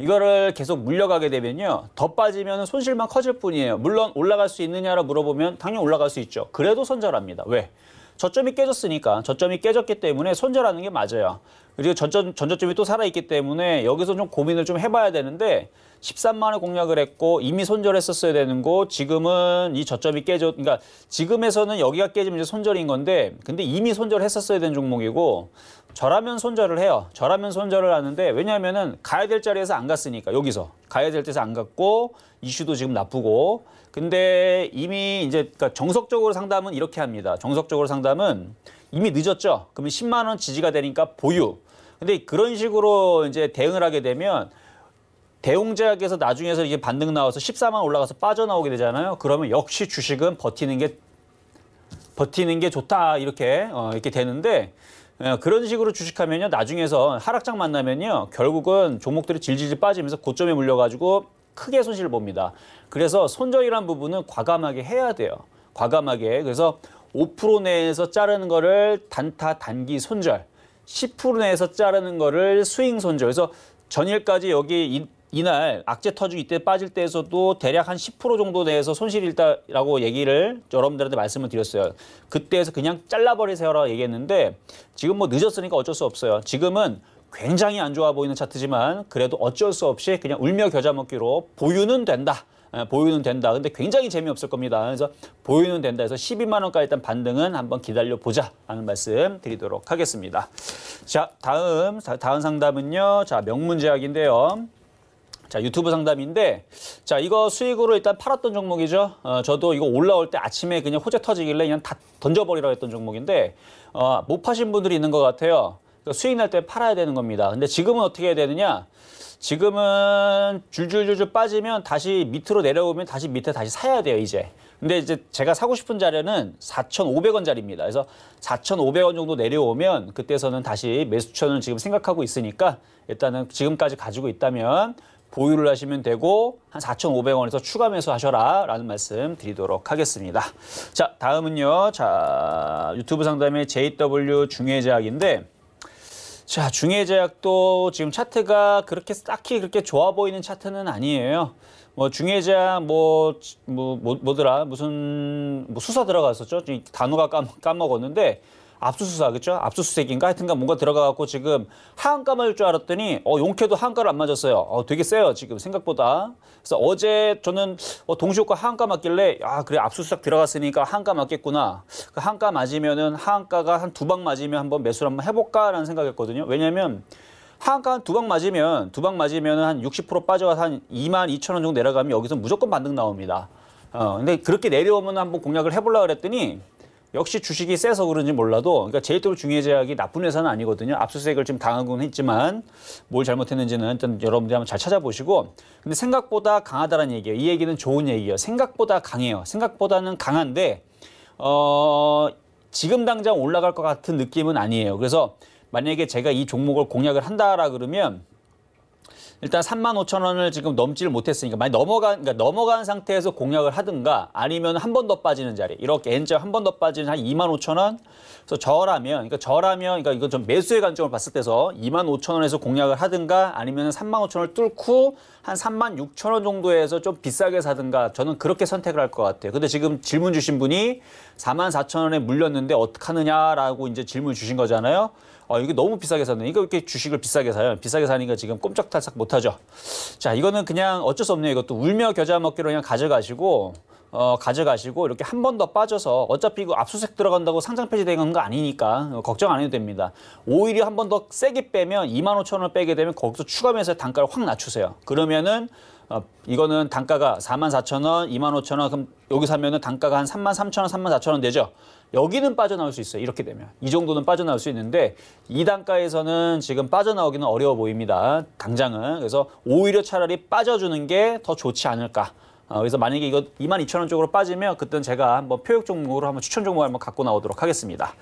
이거를 계속 물려가게 되면요. 더 빠지면 손실만 커질 뿐이에요. 물론 올라갈 수 있느냐라 물어보면 당연히 올라갈 수 있죠. 그래도 손절합니다. 왜? 저점이 깨졌으니까 저점이 깨졌기 때문에 손절하는 게 맞아요. 그리고 전점, 전저점이 또 살아있기 때문에 여기서 좀 고민을 좀 해봐야 되는데 1 3만원 공략을 했고 이미 손절했었어야 되는 거 지금은 이 저점이 깨졌 그러니까 지금에서는 여기가 깨지면 이제 손절인 건데 근데 이미 손절했었어야 되는 종목이고 저라면 손절을 해요. 저라면 손절을 하는데 왜냐하면 가야 될 자리에서 안 갔으니까 여기서 가야 될 데서 안 갔고 이슈도 지금 나쁘고 근데 이미 이제 그러니까 정석적으로 상담은 이렇게 합니다. 정석적으로 상담은 이미 늦었죠. 그러면 10만 원 지지가 되니까 보유. 근데 그런 식으로 이제 대응을 하게 되면 대웅제약에서 나중에서 이제 반등 나와서 14만 올라가서 빠져나오게 되잖아요. 그러면 역시 주식은 버티는 게 버티는 게 좋다 이렇게 어, 이렇게 되는데 예, 그런 식으로 주식하면요. 나중에서 하락장 만나면요. 결국은 종목들이 질질질 빠지면서 고점에 물려가지고 크게 손실을 봅니다. 그래서 손절이란 부분은 과감하게 해야 돼요. 과감하게. 그래서 5% 내에서 자르는 거를 단타 단기 손절, 10% 내에서 자르는 거를 스윙 손절. 그래서 전일까지 여기 이날 악재 터지이때 빠질 때에서도 대략 한 10% 정도 내에서 손실이 있다라고 얘기를 여러분들한테 말씀을 드렸어요. 그때에서 그냥 잘라버리세요라고 얘기했는데 지금 뭐 늦었으니까 어쩔 수 없어요. 지금은 굉장히 안 좋아 보이는 차트지만 그래도 어쩔 수 없이 그냥 울며 겨자 먹기로 보유는 된다. 예, 보유는 된다. 근데 굉장히 재미없을 겁니다. 그래서 보유는 된다 해서 12만 원까지 일단 반등은 한번 기다려 보자 라는 말씀 드리도록 하겠습니다. 자, 다음 다음 상담은요. 자, 명문제약인데요 자, 유튜브 상담인데, 자, 이거 수익으로 일단 팔았던 종목이죠. 어, 저도 이거 올라올 때 아침에 그냥 호재 터지길래 그냥 다 던져버리라고 했던 종목인데, 어, 못 파신 분들이 있는 것 같아요. 그러니까 수익 날 때 팔아야 되는 겁니다. 근데 지금은 어떻게 해야 되느냐? 지금은 줄줄줄줄 빠지면 다시 밑으로 내려오면 다시 밑에 다시 사야 돼요, 이제. 근데 이제 제가 사고 싶은 자료는4 5 0 0원자리입니다 그래서 4,500원 정도 내려오면 그때서는 다시 매수천을 지금 생각하고 있으니까 일단은 지금까지 가지고 있다면 보유를 하시면 되고 한 4,500원에서 추가 매수하셔라라는 말씀 드리도록 하겠습니다. 자, 다음은요. 자, 유튜브 상담의 JW 중해제약인데 자, 중해제약도 지금 차트가 그렇게 딱히 그렇게 좋아 보이는 차트는 아니에요. 뭐 중해제약 뭐, 뭐, 뭐 뭐더라 무슨 뭐 수사 들어갔었죠? 단어가 까먹, 까먹었는데 압수수사겠죠? 압수수색인가? 하여튼간 뭔가 들어가갖고 지금 하한가 맞을 줄 알았더니 어, 용케도 하한가를 안 맞았어요. 어, 되게 세요 지금 생각보다. 그래서 어제 저는 어, 동시효과 하한가 맞길래 아 그래 압수수색 들어갔으니까 하한가 맞겠구나. 그 하한가 맞으면은 하한가가 한 두 방 맞으면 한번 매수를 한번 해볼까라는 생각했거든요. 왜냐면 하한가 한 두 방 맞으면 두 방 맞으면 한 60% 빠져서 가한 2만 2천 원 정도 내려가면 여기서 무조건 반등 나옵니다. 어, 근데 그렇게 내려오면 한번 공략을 해보려 고 그랬더니 역시 주식이 세서 그런지 몰라도 그러니까 JW 중해제약이 나쁜 회사는 아니거든요. 압수수색을 지금 당하고는 했지만 뭘 잘못했는지는 일단 여러분들이 한번 잘 찾아보시고 근데 생각보다 강하다는 얘기예요. 이 얘기는 좋은 얘기예요. 생각보다 강해요. 생각보다는 강한데 어 지금 당장 올라갈 것 같은 느낌은 아니에요. 그래서 만약에 제가 이 종목을 공략을 한다라 그러면 일단 3만 5천 원을 지금 넘지를 못했으니까 만약 넘어간 그러니까 넘어간 상태에서 공략을 하든가 아니면 한 번 더 빠지는 자리 이렇게 N자 한번 더 빠지는 한 2만 5천 원 그래서 저라면 그러니까 저라면 그러니까 이건 좀 매수의 관점을 봤을 때서 2만 5천 원에서 공략을 하든가 아니면 3만 5천 원을 뚫고 한 3만 6천 원 정도에서 좀 비싸게 사든가 저는 그렇게 선택을 할 것 같아요. 근데 지금 질문 주신 분이 4만 4천 원에 물렸는데 어떡하느냐라고 이제 질문 주신 거잖아요. 아, 이게 너무 비싸게 샀네. 이거 이렇게 주식을 비싸게 사요. 비싸게 사니까 지금 꼼짝달싹 못하죠. 자, 이거는 그냥 어쩔 수 없네요. 이것도 울며 겨자 먹기로 그냥 가져가시고 어, 가져가시고 이렇게 한 번 더 빠져서 어차피 그 압수색 들어간다고 상장 폐지되는 거 아니니까 어, 걱정 안 해도 됩니다. 오히려 한 번 더 세게 빼면 2만 5천 원 빼게 되면 거기서 추가 매수의 단가를 확 낮추세요. 그러면은 어, 이거는 단가가 4만 4천 원, 2만 5천 원 그럼 여기 사면은 단가가 한 3만 3천 원, 3만 4천 원 되죠. 여기는 빠져나올 수 있어요. 이렇게 되면. 이 정도는 빠져나올 수 있는데 이 단가에서는 지금 빠져나오기는 어려워 보입니다. 당장은. 그래서 오히려 차라리 빠져주는 게 더 좋지 않을까. 어, 그래서 만약에 이거 22,000원 쪽으로 빠지면 그땐 제가 한번 표육 종목으로 한번 추천 종목을 한번 갖고 나오도록 하겠습니다.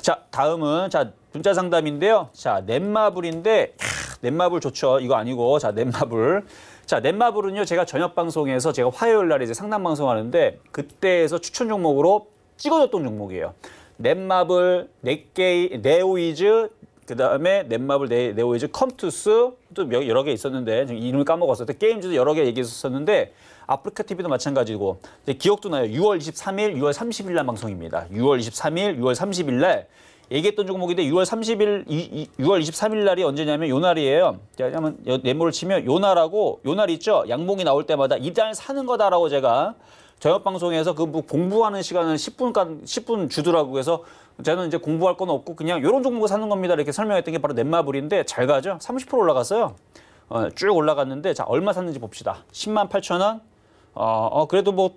자, 다음은 자, 문자 상담인데요. 자, 넷마블인데 넷마블 좋죠. 이거 아니고 자, 넷마블. 자, 넷마블은요. 제가 저녁 방송에서 제가 화요일 날 이제 상담 방송 하는데 그때에서 추천 종목으로 찍어줬던 종목이에요. 넷마블, 넷게이, 네오이즈, 그 다음에 넷마블, 네, 네오이즈, 컴투스 또 여러 개 있었는데 지금 이름을 까먹었어요. 게임즈도 여러 개 얘기했었는데 아프리카 TV도 마찬가지고 기억도 나요. 6월 23일, 6월 30일 날 방송입니다. 6월 23일, 6월 30일 날 얘기했던 종목인데 6월 30일, 6월 23일 날이 언제냐면 요 날이에요. 왜냐면 네모를 치면 요 날하고 요 날 있죠. 양봉이 나올 때마다 이날 사는 거다라고 제가 저녁 방송에서 그 뭐 공부하는 시간을 10분간 10분 주더라고 해서 저는 이제 공부할 건 없고 그냥 이런 종목을 사는 겁니다 이렇게 설명했던 게 바로 넷마블인데 잘 가죠? 30% 올라갔어요. 어, 쭉 올라갔는데 자 얼마 샀는지 봅시다. 10만 8천 원. 어, 어 그래도 뭐뭐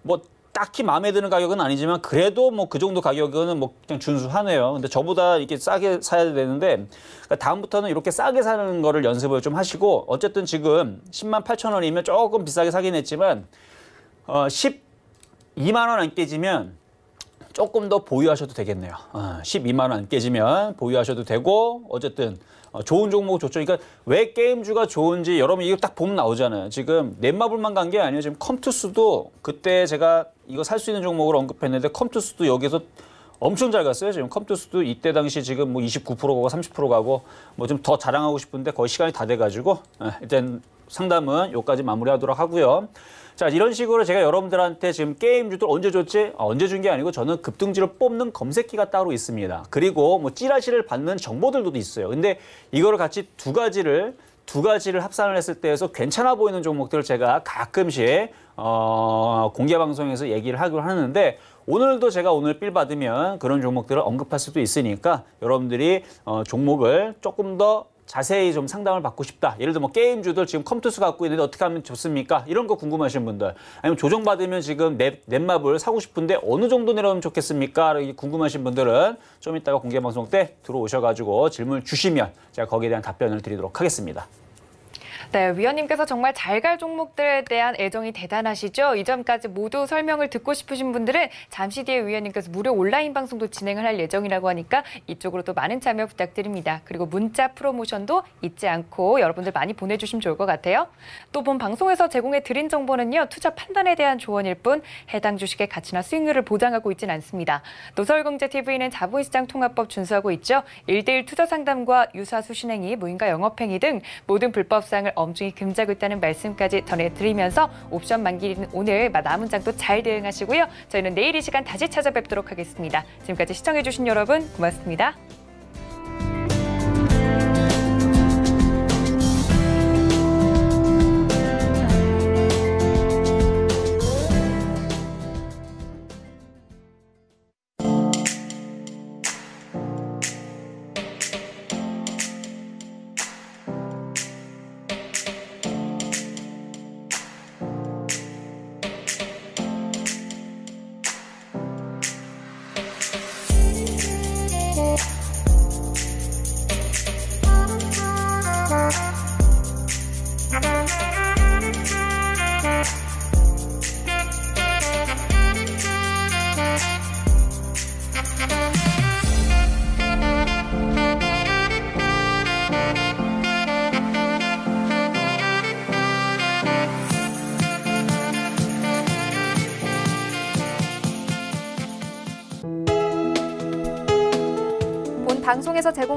뭐 딱히 마음에 드는 가격은 아니지만 그래도 뭐 그 정도 가격은 뭐 그냥 준수하네요. 근데 저보다 이렇게 싸게 사야 되는데 그러니까 다음부터는 이렇게 싸게 사는 거를 연습을 좀 하시고 어쨌든 지금 10만 8천 원이면 조금 비싸게 사긴 했지만 12만 어, 원안 깨지면 조금 더 보유하셔도 되겠네요. 12만 어, 원안 깨지면 보유하셔도 되고 어쨌든 어, 좋은 종목 좋죠. 그러니까 왜 게임주가 좋은지 여러분 이거 딱 보면 나오잖아요. 지금 넷마블만 간 게 아니에요. 지금 컴투스도 그때 제가 이거 살 수 있는 종목을 언급했는데 컴투스도 여기서 엄청 잘 갔어요. 지금 컴투스도 이때 당시 지금 뭐 29% 가고 30% 가고 뭐 좀 더 자랑하고 싶은데 거의 시간이 다 돼가지고 예, 일단 상담은 여기까지 마무리하도록 하고요. 자 이런 식으로 제가 여러분들한테 지금 게임 주도 언제 줬지? 아, 언제 준 게 아니고 저는 급등지를 뽑는 검색기가 따로 있습니다. 그리고 뭐 찌라시를 받는 정보들도 있어요. 근데 이거를 같이 두 가지를 두 가지를 합산을 했을 때에서 괜찮아 보이는 종목들을 제가 가끔씩 어, 공개 방송에서 얘기를 하기로 하는데 오늘도 제가 오늘 빌 받으면 그런 종목들을 언급할 수도 있으니까 여러분들이 어, 종목을 조금 더 자세히 좀 상담을 받고 싶다. 예를 들어 뭐 게임주들 지금 컴투스 갖고 있는데 어떻게 하면 좋습니까? 이런 거 궁금하신 분들 아니면 조정받으면 지금 넷, 넷마블 사고 싶은데 어느 정도 내려오면 좋겠습니까? 궁금하신 분들은 좀 이따가 공개방송 때 들어오셔가지고 질문 주시면 제가 거기에 대한 답변을 드리도록 하겠습니다. 네, 위원님께서 정말 잘 갈 종목들에 대한 애정이 대단하시죠? 이 점까지 모두 설명을 듣고 싶으신 분들은 잠시 뒤에 위원님께서 무료 온라인 방송도 진행을 할 예정이라고 하니까 이쪽으로 또 많은 참여 부탁드립니다. 그리고 문자 프로모션도 잊지 않고 여러분들 많이 보내주시면 좋을 것 같아요. 또 본 방송에서 제공해 드린 정보는요. 투자 판단에 대한 조언일 뿐 해당 주식의 가치나 수익률을 보장하고 있진 않습니다. 노설공제 t v 는 자본시장 통합법 준수하고 있죠. 일대일 투자 상담과 유사 수신행위, 무인가 영업행위 등 모든 불법 사항을 엄중히 금지하고 있다는 말씀까지 전해드리면서 옵션 만기는 일 오늘 남은 장도 잘 대응하시고요. 저희는 내일 이 시간 다시 찾아뵙도록 하겠습니다. 지금까지 시청해주신 여러분 고맙습니다.